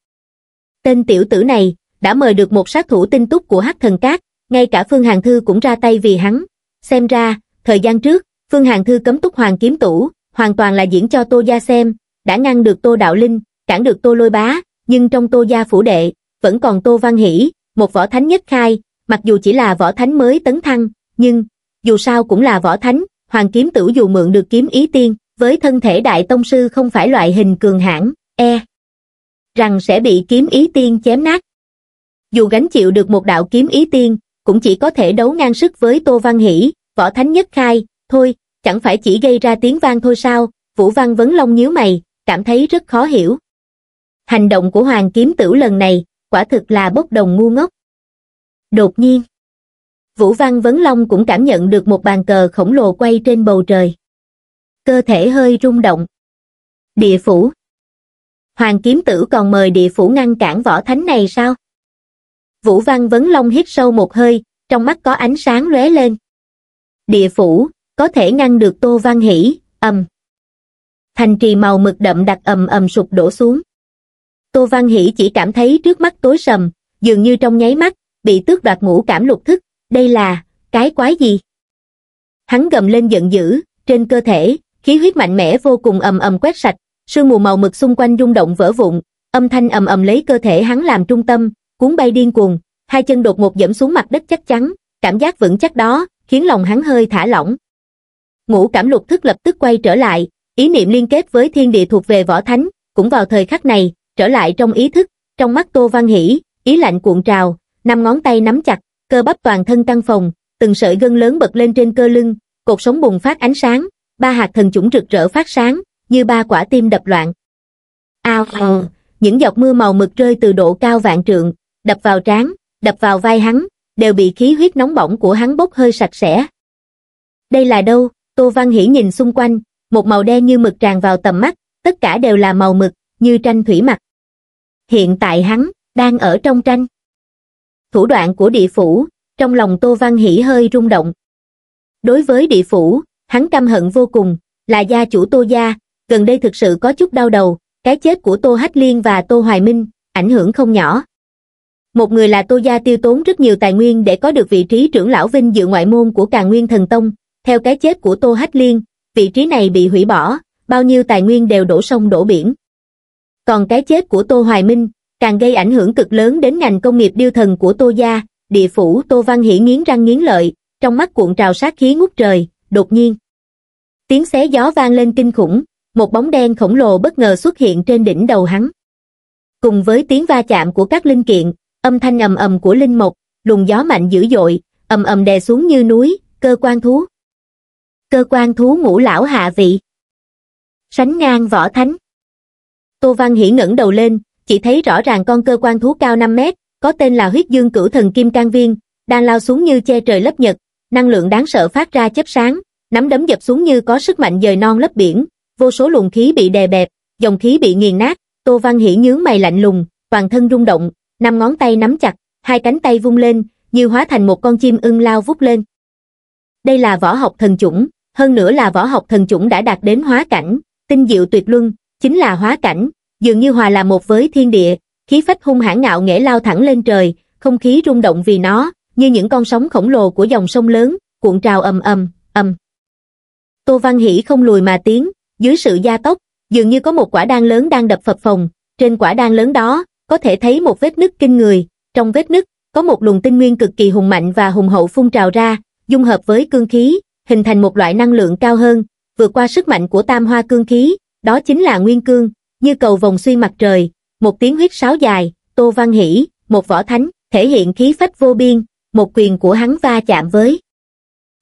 Tên tiểu tử này, đã mời được một sát thủ tinh túc của hắc thần cát, ngay cả Phương Hàng Thư cũng ra tay vì hắn. Xem ra, Thời gian trước, Phương Hàng Thư cấm túc Hoàng Kiếm Tủ, hoàn toàn là diễn cho Tô Gia xem, đã ngăn được Tô Đạo Linh, cản được Tô Lôi Bá, nhưng trong Tô Gia phủ đệ, vẫn còn Tô Văn Hỷ, một võ thánh nhất khai, mặc dù chỉ là võ thánh mới tấn thăng, nhưng, dù sao cũng là võ thánh, Hoàng Kiếm tử dù mượn được kiếm ý tiên, với thân thể Đại Tông Sư không phải loại hình cường hãn e, rằng sẽ bị kiếm ý tiên chém nát. Dù gánh chịu được một đạo kiếm ý tiên, cũng chỉ có thể đấu ngang sức với Tô Văn Hỷ, Võ Thánh Nhất khai, thôi, chẳng phải chỉ gây ra tiếng vang thôi sao, Vũ Văn Vấn Long nhíu mày, cảm thấy rất khó hiểu. Hành động của Hoàng Kiếm Tửu lần này, quả thực là bốc đồng ngu ngốc. Đột nhiên, Vũ Văn Vấn Long cũng cảm nhận được một bàn cờ khổng lồ quay trên bầu trời. Cơ thể hơi rung động. Địa phủ. Hoàng Kiếm Tử còn mời địa phủ ngăn cản võ thánh này sao? Vũ Văn Vấn Long hít sâu một hơi, trong mắt có ánh sáng lóe lên địa phủ, có thể ngăn được Tô Văn Hỷ, ầm. Thành trì màu mực đậm đặc ầm ầm sụp đổ xuống. Tô Văn Hỷ chỉ cảm thấy trước mắt tối sầm, dường như trong nháy mắt, bị tước đoạt ngũ cảm lục thức, đây là, cái quái gì? Hắn gầm lên giận dữ, trên cơ thể, khí huyết mạnh mẽ vô cùng ầm ầm quét sạch, sương mù màu mực xung quanh rung động vỡ vụn, âm thanh ầm ầm lấy cơ thể hắn làm trung tâm, cuốn bay điên cuồng, hai chân đột ngột dẫm xuống mặt đất chắc chắn, cảm giác vững chắc đó, khiến lòng hắn hơi thả lỏng ngũ cảm lục thức lập tức quay trở lại ý niệm liên kết với thiên địa thuộc về võ thánh cũng vào thời khắc này trở lại trong ý thức trong mắt tô văn hỷ ý lạnh cuộn trào năm ngón tay nắm chặt cơ bắp toàn thân căng phòng từng sợi gân lớn bật lên trên cơ lưng cột sống bùng phát ánh sáng ba hạt thần chủng rực rỡ phát sáng như ba quả tim đập loạn ao ào những giọt mưa màu mực rơi từ độ cao vạn trượng đập vào trán đập vào vai hắn đều bị khí huyết nóng bỏng của hắn bốc hơi sạch sẽ. Đây là đâu? Tô Văn Hỷ nhìn xung quanh, một màu đen như mực tràn vào tầm mắt, tất cả đều là màu mực, như tranh thủy mặc. Hiện tại hắn, đang ở trong tranh. Thủ đoạn của địa phủ, trong lòng Tô Văn Hỷ hơi rung động. Đối với địa phủ, hắn căm hận vô cùng, là gia chủ Tô Gia, gần đây thực sự có chút đau đầu, cái chết của Tô Hách Liên và Tô Hoài Minh, ảnh hưởng không nhỏ một người là tô gia tiêu tốn rất nhiều tài nguyên để có được vị trí trưởng lão vinh dự ngoại môn của càng nguyên thần tông theo cái chết của tô hách liên vị trí này bị hủy bỏ bao nhiêu tài nguyên đều đổ sông đổ biển còn cái chết của tô hoài minh càng gây ảnh hưởng cực lớn đến ngành công nghiệp điêu thần của tô gia địa phủ tô văn hỉ nghiến răng nghiến lợi trong mắt cuộn trào sát khí ngút trời đột nhiên tiếng xé gió vang lên kinh khủng một bóng đen khổng lồ bất ngờ xuất hiện trên đỉnh đầu hắn cùng với tiếng va chạm của các linh kiện âm thanh ầm ầm của linh mục, luồng gió mạnh dữ dội, ầm ầm đè xuống như núi, cơ quan thú. Cơ quan thú ngũ lão hạ vị. Sánh ngang võ thánh. Tô Văn Hỷ ngẩng đầu lên, chỉ thấy rõ ràng con cơ quan thú cao 5 mét, có tên là huyết dương cửu thần kim can viên, đang lao xuống như che trời lấp nhật, năng lượng đáng sợ phát ra chớp sáng, nắm đấm dập xuống như có sức mạnh dời non lấp biển, vô số luồng khí bị đè bẹp, dòng khí bị nghiền nát, Tô Văn Hỷ nhướng mày lạnh lùng, toàn thân rung động, năm ngón tay nắm chặt hai cánh tay vung lên như hóa thành một con chim ưng lao vút lên đây là võ học thần chủng hơn nữa là võ học thần chủng đã đạt đến hóa cảnh tinh diệu tuyệt luân chính là hóa cảnh dường như hòa là một với thiên địa khí phách hung hãn ngạo nghễ lao thẳng lên trời không khí rung động vì nó như những con sóng khổng lồ của dòng sông lớn cuộn trào ầm ầm ầm tô văn hỷ không lùi mà tiến dưới sự gia tốc dường như có một quả đan lớn đang đập phập phồng trên quả đan lớn đó có thể thấy một vết nứt kinh người, trong vết nứt, có một luồng tinh nguyên cực kỳ hùng mạnh và hùng hậu phun trào ra, dung hợp với cương khí, hình thành một loại năng lượng cao hơn, vượt qua sức mạnh của tam hoa cương khí, đó chính là nguyên cương, như cầu vòng xuyên mặt trời, một tiếng huyết sáo dài, Tô Văn Hỷ, một võ thánh, thể hiện khí phách vô biên, một quyền của hắn va chạm với.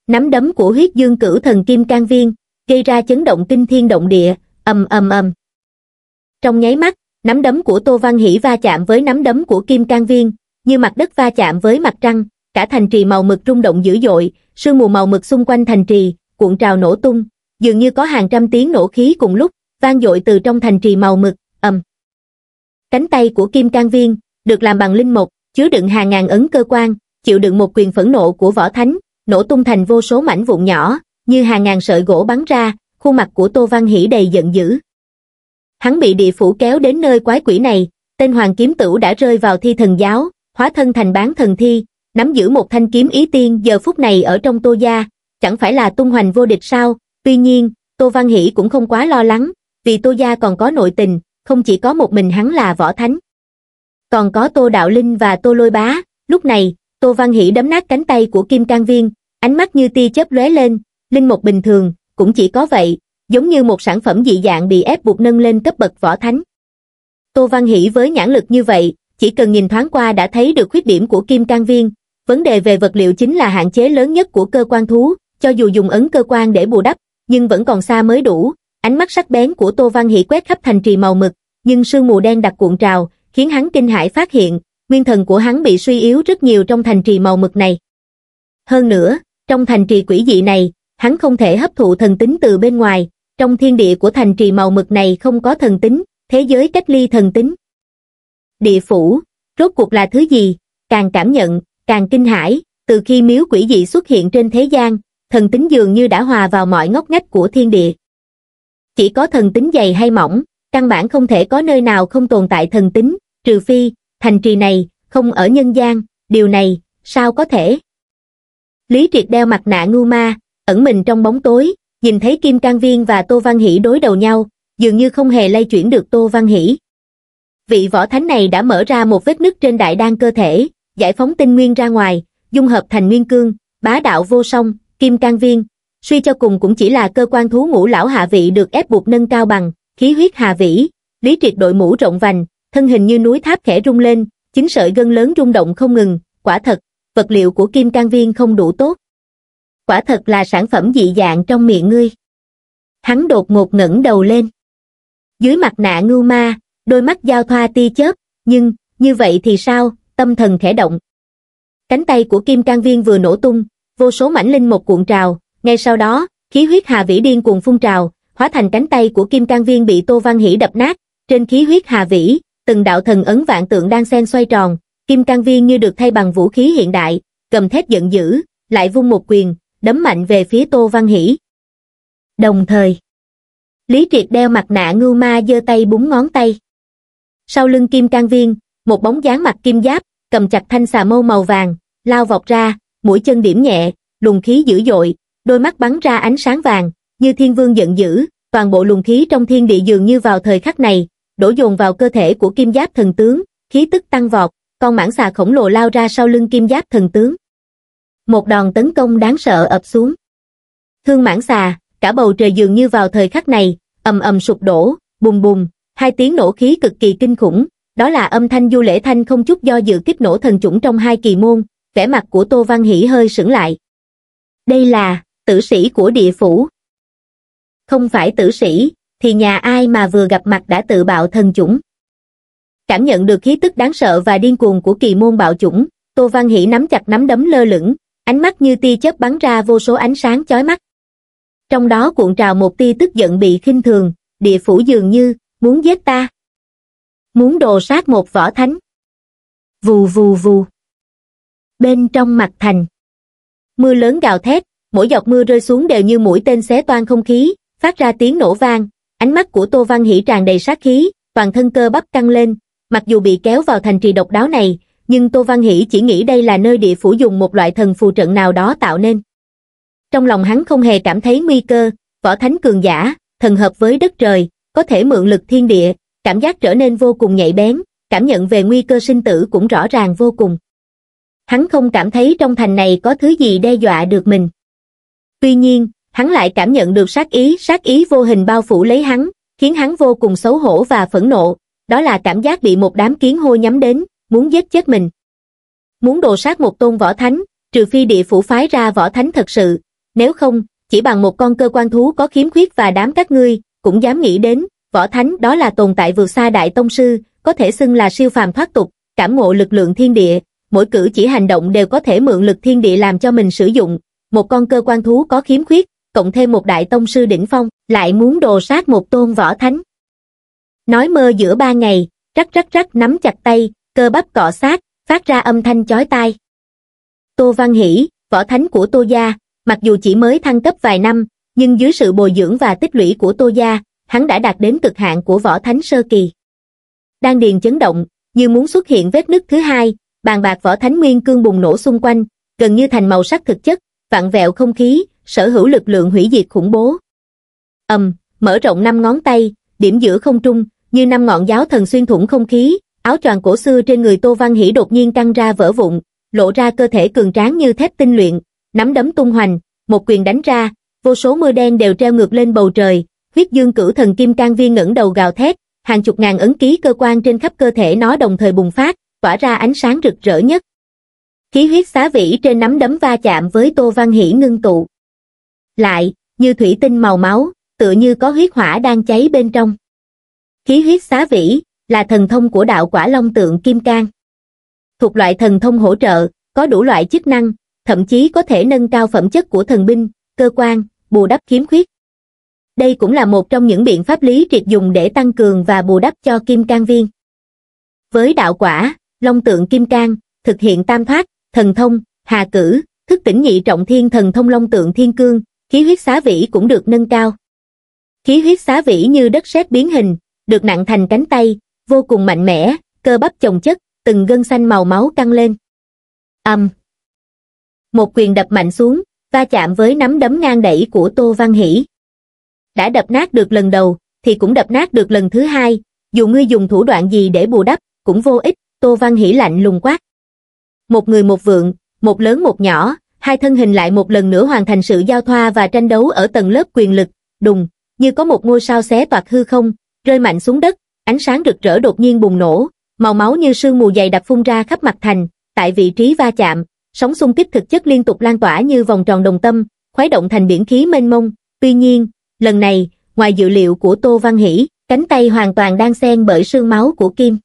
Nắm đấm của huyết dương cửu thần kim can viên, gây ra chấn động kinh thiên động địa, ầm ầm ầm. Trong nháy mắt, nắm đấm của Tô Văn Hỷ va chạm với nắm đấm của Kim Cang Viên, như mặt đất va chạm với mặt trăng, cả thành trì màu mực rung động dữ dội, sương mù màu mực xung quanh thành trì, cuộn trào nổ tung, dường như có hàng trăm tiếng nổ khí cùng lúc, vang dội từ trong thành trì màu mực, ầm. Cánh tay của Kim Cang Viên, được làm bằng linh mục chứa đựng hàng ngàn ấn cơ quan, chịu đựng một quyền phẫn nộ của võ thánh, nổ tung thành vô số mảnh vụn nhỏ, như hàng ngàn sợi gỗ bắn ra, khuôn mặt của Tô Văn Hỷ đầy giận dữ, hắn bị địa phủ kéo đến nơi quái quỷ này, tên Hoàng Kiếm Tửu đã rơi vào thi thần giáo, hóa thân thành bán thần thi, nắm giữ một thanh kiếm ý tiên giờ phút này ở trong tô gia, chẳng phải là tung hoành vô địch sao, tuy nhiên, Tô Văn Hỷ cũng không quá lo lắng, vì Tô Gia còn có nội tình, không chỉ có một mình hắn là võ thánh. Còn có Tô Đạo Linh và Tô Lôi Bá, lúc này, Tô Văn Hỷ đấm nát cánh tay của Kim Cang Viên, ánh mắt như tia chớp lóe lên, Linh một bình thường, cũng chỉ có vậy, giống như một sản phẩm dị dạng bị ép buộc nâng lên cấp bậc võ thánh. Tô Văn Hỷ với nhãn lực như vậy, chỉ cần nhìn thoáng qua đã thấy được khuyết điểm của kim can viên. Vấn đề về vật liệu chính là hạn chế lớn nhất của cơ quan thú, cho dù dùng ấn cơ quan để bù đắp, nhưng vẫn còn xa mới đủ. Ánh mắt sắc bén của Tô Văn Hỷ quét khắp thành trì màu mực, nhưng sương mù đen đặc cuộn trào, khiến hắn kinh hãi phát hiện, nguyên thần của hắn bị suy yếu rất nhiều trong thành trì màu mực này. Hơn nữa, trong thành trì quỷ dị này, hắn không thể hấp thụ thần tính từ bên ngoài, trong thiên địa của thành trì màu mực này không có thần tính, thế giới cách ly thần tính. Địa phủ, rốt cuộc là thứ gì, càng cảm nhận, càng kinh hãi, từ khi miếu quỷ dị xuất hiện trên thế gian, thần tính dường như đã hòa vào mọi ngóc ngách của thiên địa. Chỉ có thần tính dày hay mỏng, căn bản không thể có nơi nào không tồn tại thần tính, trừ phi, thành trì này, không ở nhân gian, điều này, sao có thể? Lý Triệt đeo mặt nạ ngu ma, ẩn mình trong bóng tối, nhìn thấy Kim Cang Viên và Tô Văn Hỷ đối đầu nhau, dường như không hề lay chuyển được Tô Văn Hỷ. Vị võ thánh này đã mở ra một vết nứt trên đại đan cơ thể, giải phóng tinh nguyên ra ngoài, dung hợp thành nguyên cương, bá đạo vô song, Kim Cang Viên, suy cho cùng cũng chỉ là cơ quan thú ngũ lão hạ vị được ép buộc nâng cao bằng, khí huyết hạ vĩ, lý triệt đội mũ rộng vành, thân hình như núi tháp khẽ rung lên, chính sợi gân lớn rung động không ngừng, quả thật, vật liệu của kim can viên không đủ tốt quả thật là sản phẩm dị dạng trong miệng ngươi. Hắn đột ngột ngẩng đầu lên. Dưới mặt nạ ngưu ma, đôi mắt giao thoa ti chớp, nhưng, như vậy thì sao, tâm thần khẽ động. Cánh tay của kim can viên vừa nổ tung, vô số mảnh linh một cuộn trào, ngay sau đó, khí huyết hà vĩ điên cuồng phun trào, hóa thành cánh tay của kim can viên bị Tô Văn Hỷ đập nát, trên khí huyết hà vĩ, từng đạo thần ấn vạn tượng đang xen xoay tròn, kim can viên như được thay bằng vũ khí hiện đại, cầm thép giận dữ, lại vung một quyền, đấm mạnh về phía Tô Văn Hỷ. Đồng thời, Lý Triệt đeo mặt nạ ngưu ma giơ tay búng ngón tay. Sau lưng kim can viên, một bóng dáng mặt kim giáp, cầm chặt thanh xà mâu màu vàng, lao vọt ra, mũi chân điểm nhẹ, luồng khí dữ dội, đôi mắt bắn ra ánh sáng vàng, như thiên vương giận dữ, toàn bộ luồng khí trong thiên địa dường như vào thời khắc này, đổ dồn vào cơ thể của kim giáp thần tướng, khí tức tăng vọt, con mãng xà khổng lồ lao ra sau lưng kim giáp thần tướng một đòn tấn công đáng sợ ập xuống. Thương mãn xà, cả bầu trời dường như vào thời khắc này, ầm ầm sụp đổ, bùm bùm, hai tiếng nổ khí cực kỳ kinh khủng, đó là âm thanh du lễ thanh không chút do dự kích nổ thần chủng trong hai kỳ môn, vẻ mặt của Tô Văn Hỷ hơi sững lại. Đây là, tử sĩ của địa phủ. Không phải tử sĩ, thì nhà ai mà vừa gặp mặt đã tự bạo thần chủng. Cảm nhận được khí tức đáng sợ và điên cuồng của kỳ môn bạo chủng, Tô Văn Hỷ nắm chặt nắm đấm lơ lửng, ánh mắt như tia chớp bắn ra vô số ánh sáng chói mắt trong đó cuộn trào một tia tức giận bị khinh thường địa phủ dường như muốn giết ta muốn đồ sát một võ thánh vù vù vù bên trong mặt thành mưa lớn gào thét mỗi giọt mưa rơi xuống đều như mũi tên xé toan không khí phát ra tiếng nổ vang ánh mắt của tô văn hỉ tràn đầy sát khí toàn thân cơ bắp căng lên mặc dù bị kéo vào thành trì độc đáo này nhưng Tô Văn Hỷ chỉ nghĩ đây là nơi địa phủ dùng một loại thần phù trận nào đó tạo nên. Trong lòng hắn không hề cảm thấy nguy cơ, võ thánh cường giả, thần hợp với đất trời, có thể mượn lực thiên địa, cảm giác trở nên vô cùng nhạy bén, cảm nhận về nguy cơ sinh tử cũng rõ ràng vô cùng. Hắn không cảm thấy trong thành này có thứ gì đe dọa được mình. Tuy nhiên, hắn lại cảm nhận được sát ý, sát ý vô hình bao phủ lấy hắn, khiến hắn vô cùng xấu hổ và phẫn nộ, đó là cảm giác bị một đám kiến hôi nhắm đến, muốn giết chết mình. Muốn đồ sát một tôn võ thánh, trừ phi địa phủ phái ra võ thánh thật sự, nếu không, chỉ bằng một con cơ quan thú có khiếm khuyết và đám các ngươi, cũng dám nghĩ đến, võ thánh đó là tồn tại vượt xa đại tông sư, có thể xưng là siêu phàm thoát tục, cảm ngộ lực lượng thiên địa, mỗi cử chỉ hành động đều có thể mượn lực thiên địa làm cho mình sử dụng, một con cơ quan thú có khiếm khuyết, cộng thêm một đại tông sư đỉnh phong, lại muốn đồ sát một tôn võ thánh. Nói mơ giữa ba ngày, rắc rắc rắc nắm chặt tay, cơ bắp cọ sát, phát ra âm thanh chói tai. Tô Văn Hỷ, võ thánh của Tô Gia, mặc dù chỉ mới thăng cấp vài năm, nhưng dưới sự bồi dưỡng và tích lũy của Tô Gia, hắn đã đạt đến cực hạn của võ thánh sơ kỳ. Đang điền chấn động, như muốn xuất hiện vết nứt thứ hai, bàn bạc võ thánh nguyên cương bùng nổ xung quanh, gần như thành màu sắc thực chất, vặn vẹo không khí, sở hữu lực lượng hủy diệt khủng bố. Ầm, mở rộng năm ngón tay, điểm giữa không trung, như năm ngọn giáo thần xuyên thủng không khí, Áo choàng cổ xưa trên người Tô Văn Hỷ đột nhiên căng ra vỡ vụn, lộ ra cơ thể cường tráng như thép tinh luyện, nắm đấm tung hoành, một quyền đánh ra, vô số mưa đen đều treo ngược lên bầu trời, huyết dương cử thần kim can viên ngẩng đầu gào thét, hàng chục ngàn ấn ký cơ quan trên khắp cơ thể nó đồng thời bùng phát, tỏa ra ánh sáng rực rỡ nhất. Khí huyết xá vĩ trên nắm đấm va chạm với Tô Văn Hỷ ngưng tụ. Lại, như thủy tinh màu máu, tựa như có huyết hỏa đang cháy bên trong. Khí huyết xá vĩ, là thần thông của đạo quả long tượng kim cang. Thuộc loại thần thông hỗ trợ, có đủ loại chức năng, thậm chí có thể nâng cao phẩm chất của thần binh, cơ quan, bù đắp khiếm khuyết. Đây cũng là một trong những biện pháp lý triệt dùng để tăng cường và bù đắp cho kim cang viên. Với đạo quả, long tượng kim cang, thực hiện tam thoát, thần thông, hà cử, thức tỉnh nhị trọng thiên thần thông long tượng thiên cương, khí huyết xá vĩ cũng được nâng cao. Khí huyết xá vĩ như đất sét biến hình, được nặng thành cánh tay, vô cùng mạnh mẽ cơ bắp chồng chất từng gân xanh màu máu căng lên âm um. một quyền đập mạnh xuống va chạm với nắm đấm ngang đẩy của tô văn hỷ đã đập nát được lần đầu thì cũng đập nát được lần thứ hai dù ngươi dùng thủ đoạn gì để bù đắp cũng vô ích tô văn hỷ lạnh lùng quát một người một vượng một lớn một nhỏ hai thân hình lại một lần nữa hoàn thành sự giao thoa và tranh đấu ở tầng lớp quyền lực đùng như có một ngôi sao xé toạc hư không rơi mạnh xuống đất ánh sáng rực rỡ đột nhiên bùng nổ, màu máu như sương mù dày đặc phun ra khắp mặt thành, tại vị trí va chạm, sóng xung kích thực chất liên tục lan tỏa như vòng tròn đồng tâm, khuấy động thành biển khí mênh mông. Tuy nhiên, lần này, ngoài dự liệu của Tô Văn Hỷ, cánh tay hoàn toàn đang xen bởi sương máu của Kim.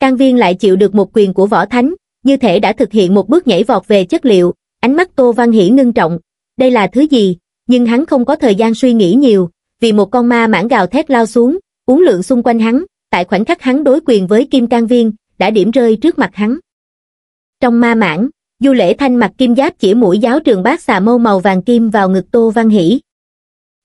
Can viên lại chịu được một quyền của võ thánh, như thể đã thực hiện một bước nhảy vọt về chất liệu, ánh mắt Tô Văn Hỷ ngưng trọng. Đây là thứ gì? Nhưng hắn không có thời gian suy nghĩ nhiều, vì một con ma mãng gào thét lao xuống, uống lượng xung quanh hắn, tại khoảnh khắc hắn đối quyền với kim can viên, đã điểm rơi trước mặt hắn. Trong ma mãn, Du Lễ Thanh mặc kim giáp chỉ mũi giáo trường bát xà mâu màu vàng kim vào ngực Tô Văn Hỷ.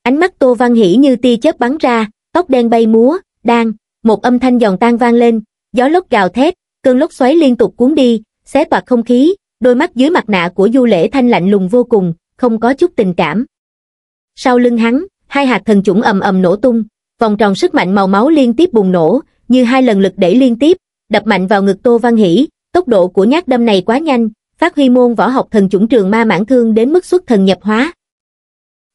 Ánh mắt Tô Văn Hỷ như tia chớp bắn ra, tóc đen bay múa, đang, một âm thanh giòn tan vang lên, gió lốc gào thét, cơn lốc xoáy liên tục cuốn đi, xé toạc không khí, đôi mắt dưới mặt nạ của Du Lễ Thanh lạnh lùng vô cùng, không có chút tình cảm. Sau lưng hắn, hai hạt thần chủng ầm ầm nổ tung, vòng tròn sức mạnh màu máu liên tiếp bùng nổ như hai lần lực đẩy liên tiếp đập mạnh vào ngực tô văn hỷ tốc độ của nhát đâm này quá nhanh phát huy môn võ học thần chủng trường ma mãn thương đến mức xuất thần nhập hóa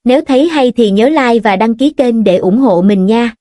nếu thấy hay thì nhớ like và đăng ký kênh để ủng hộ mình nha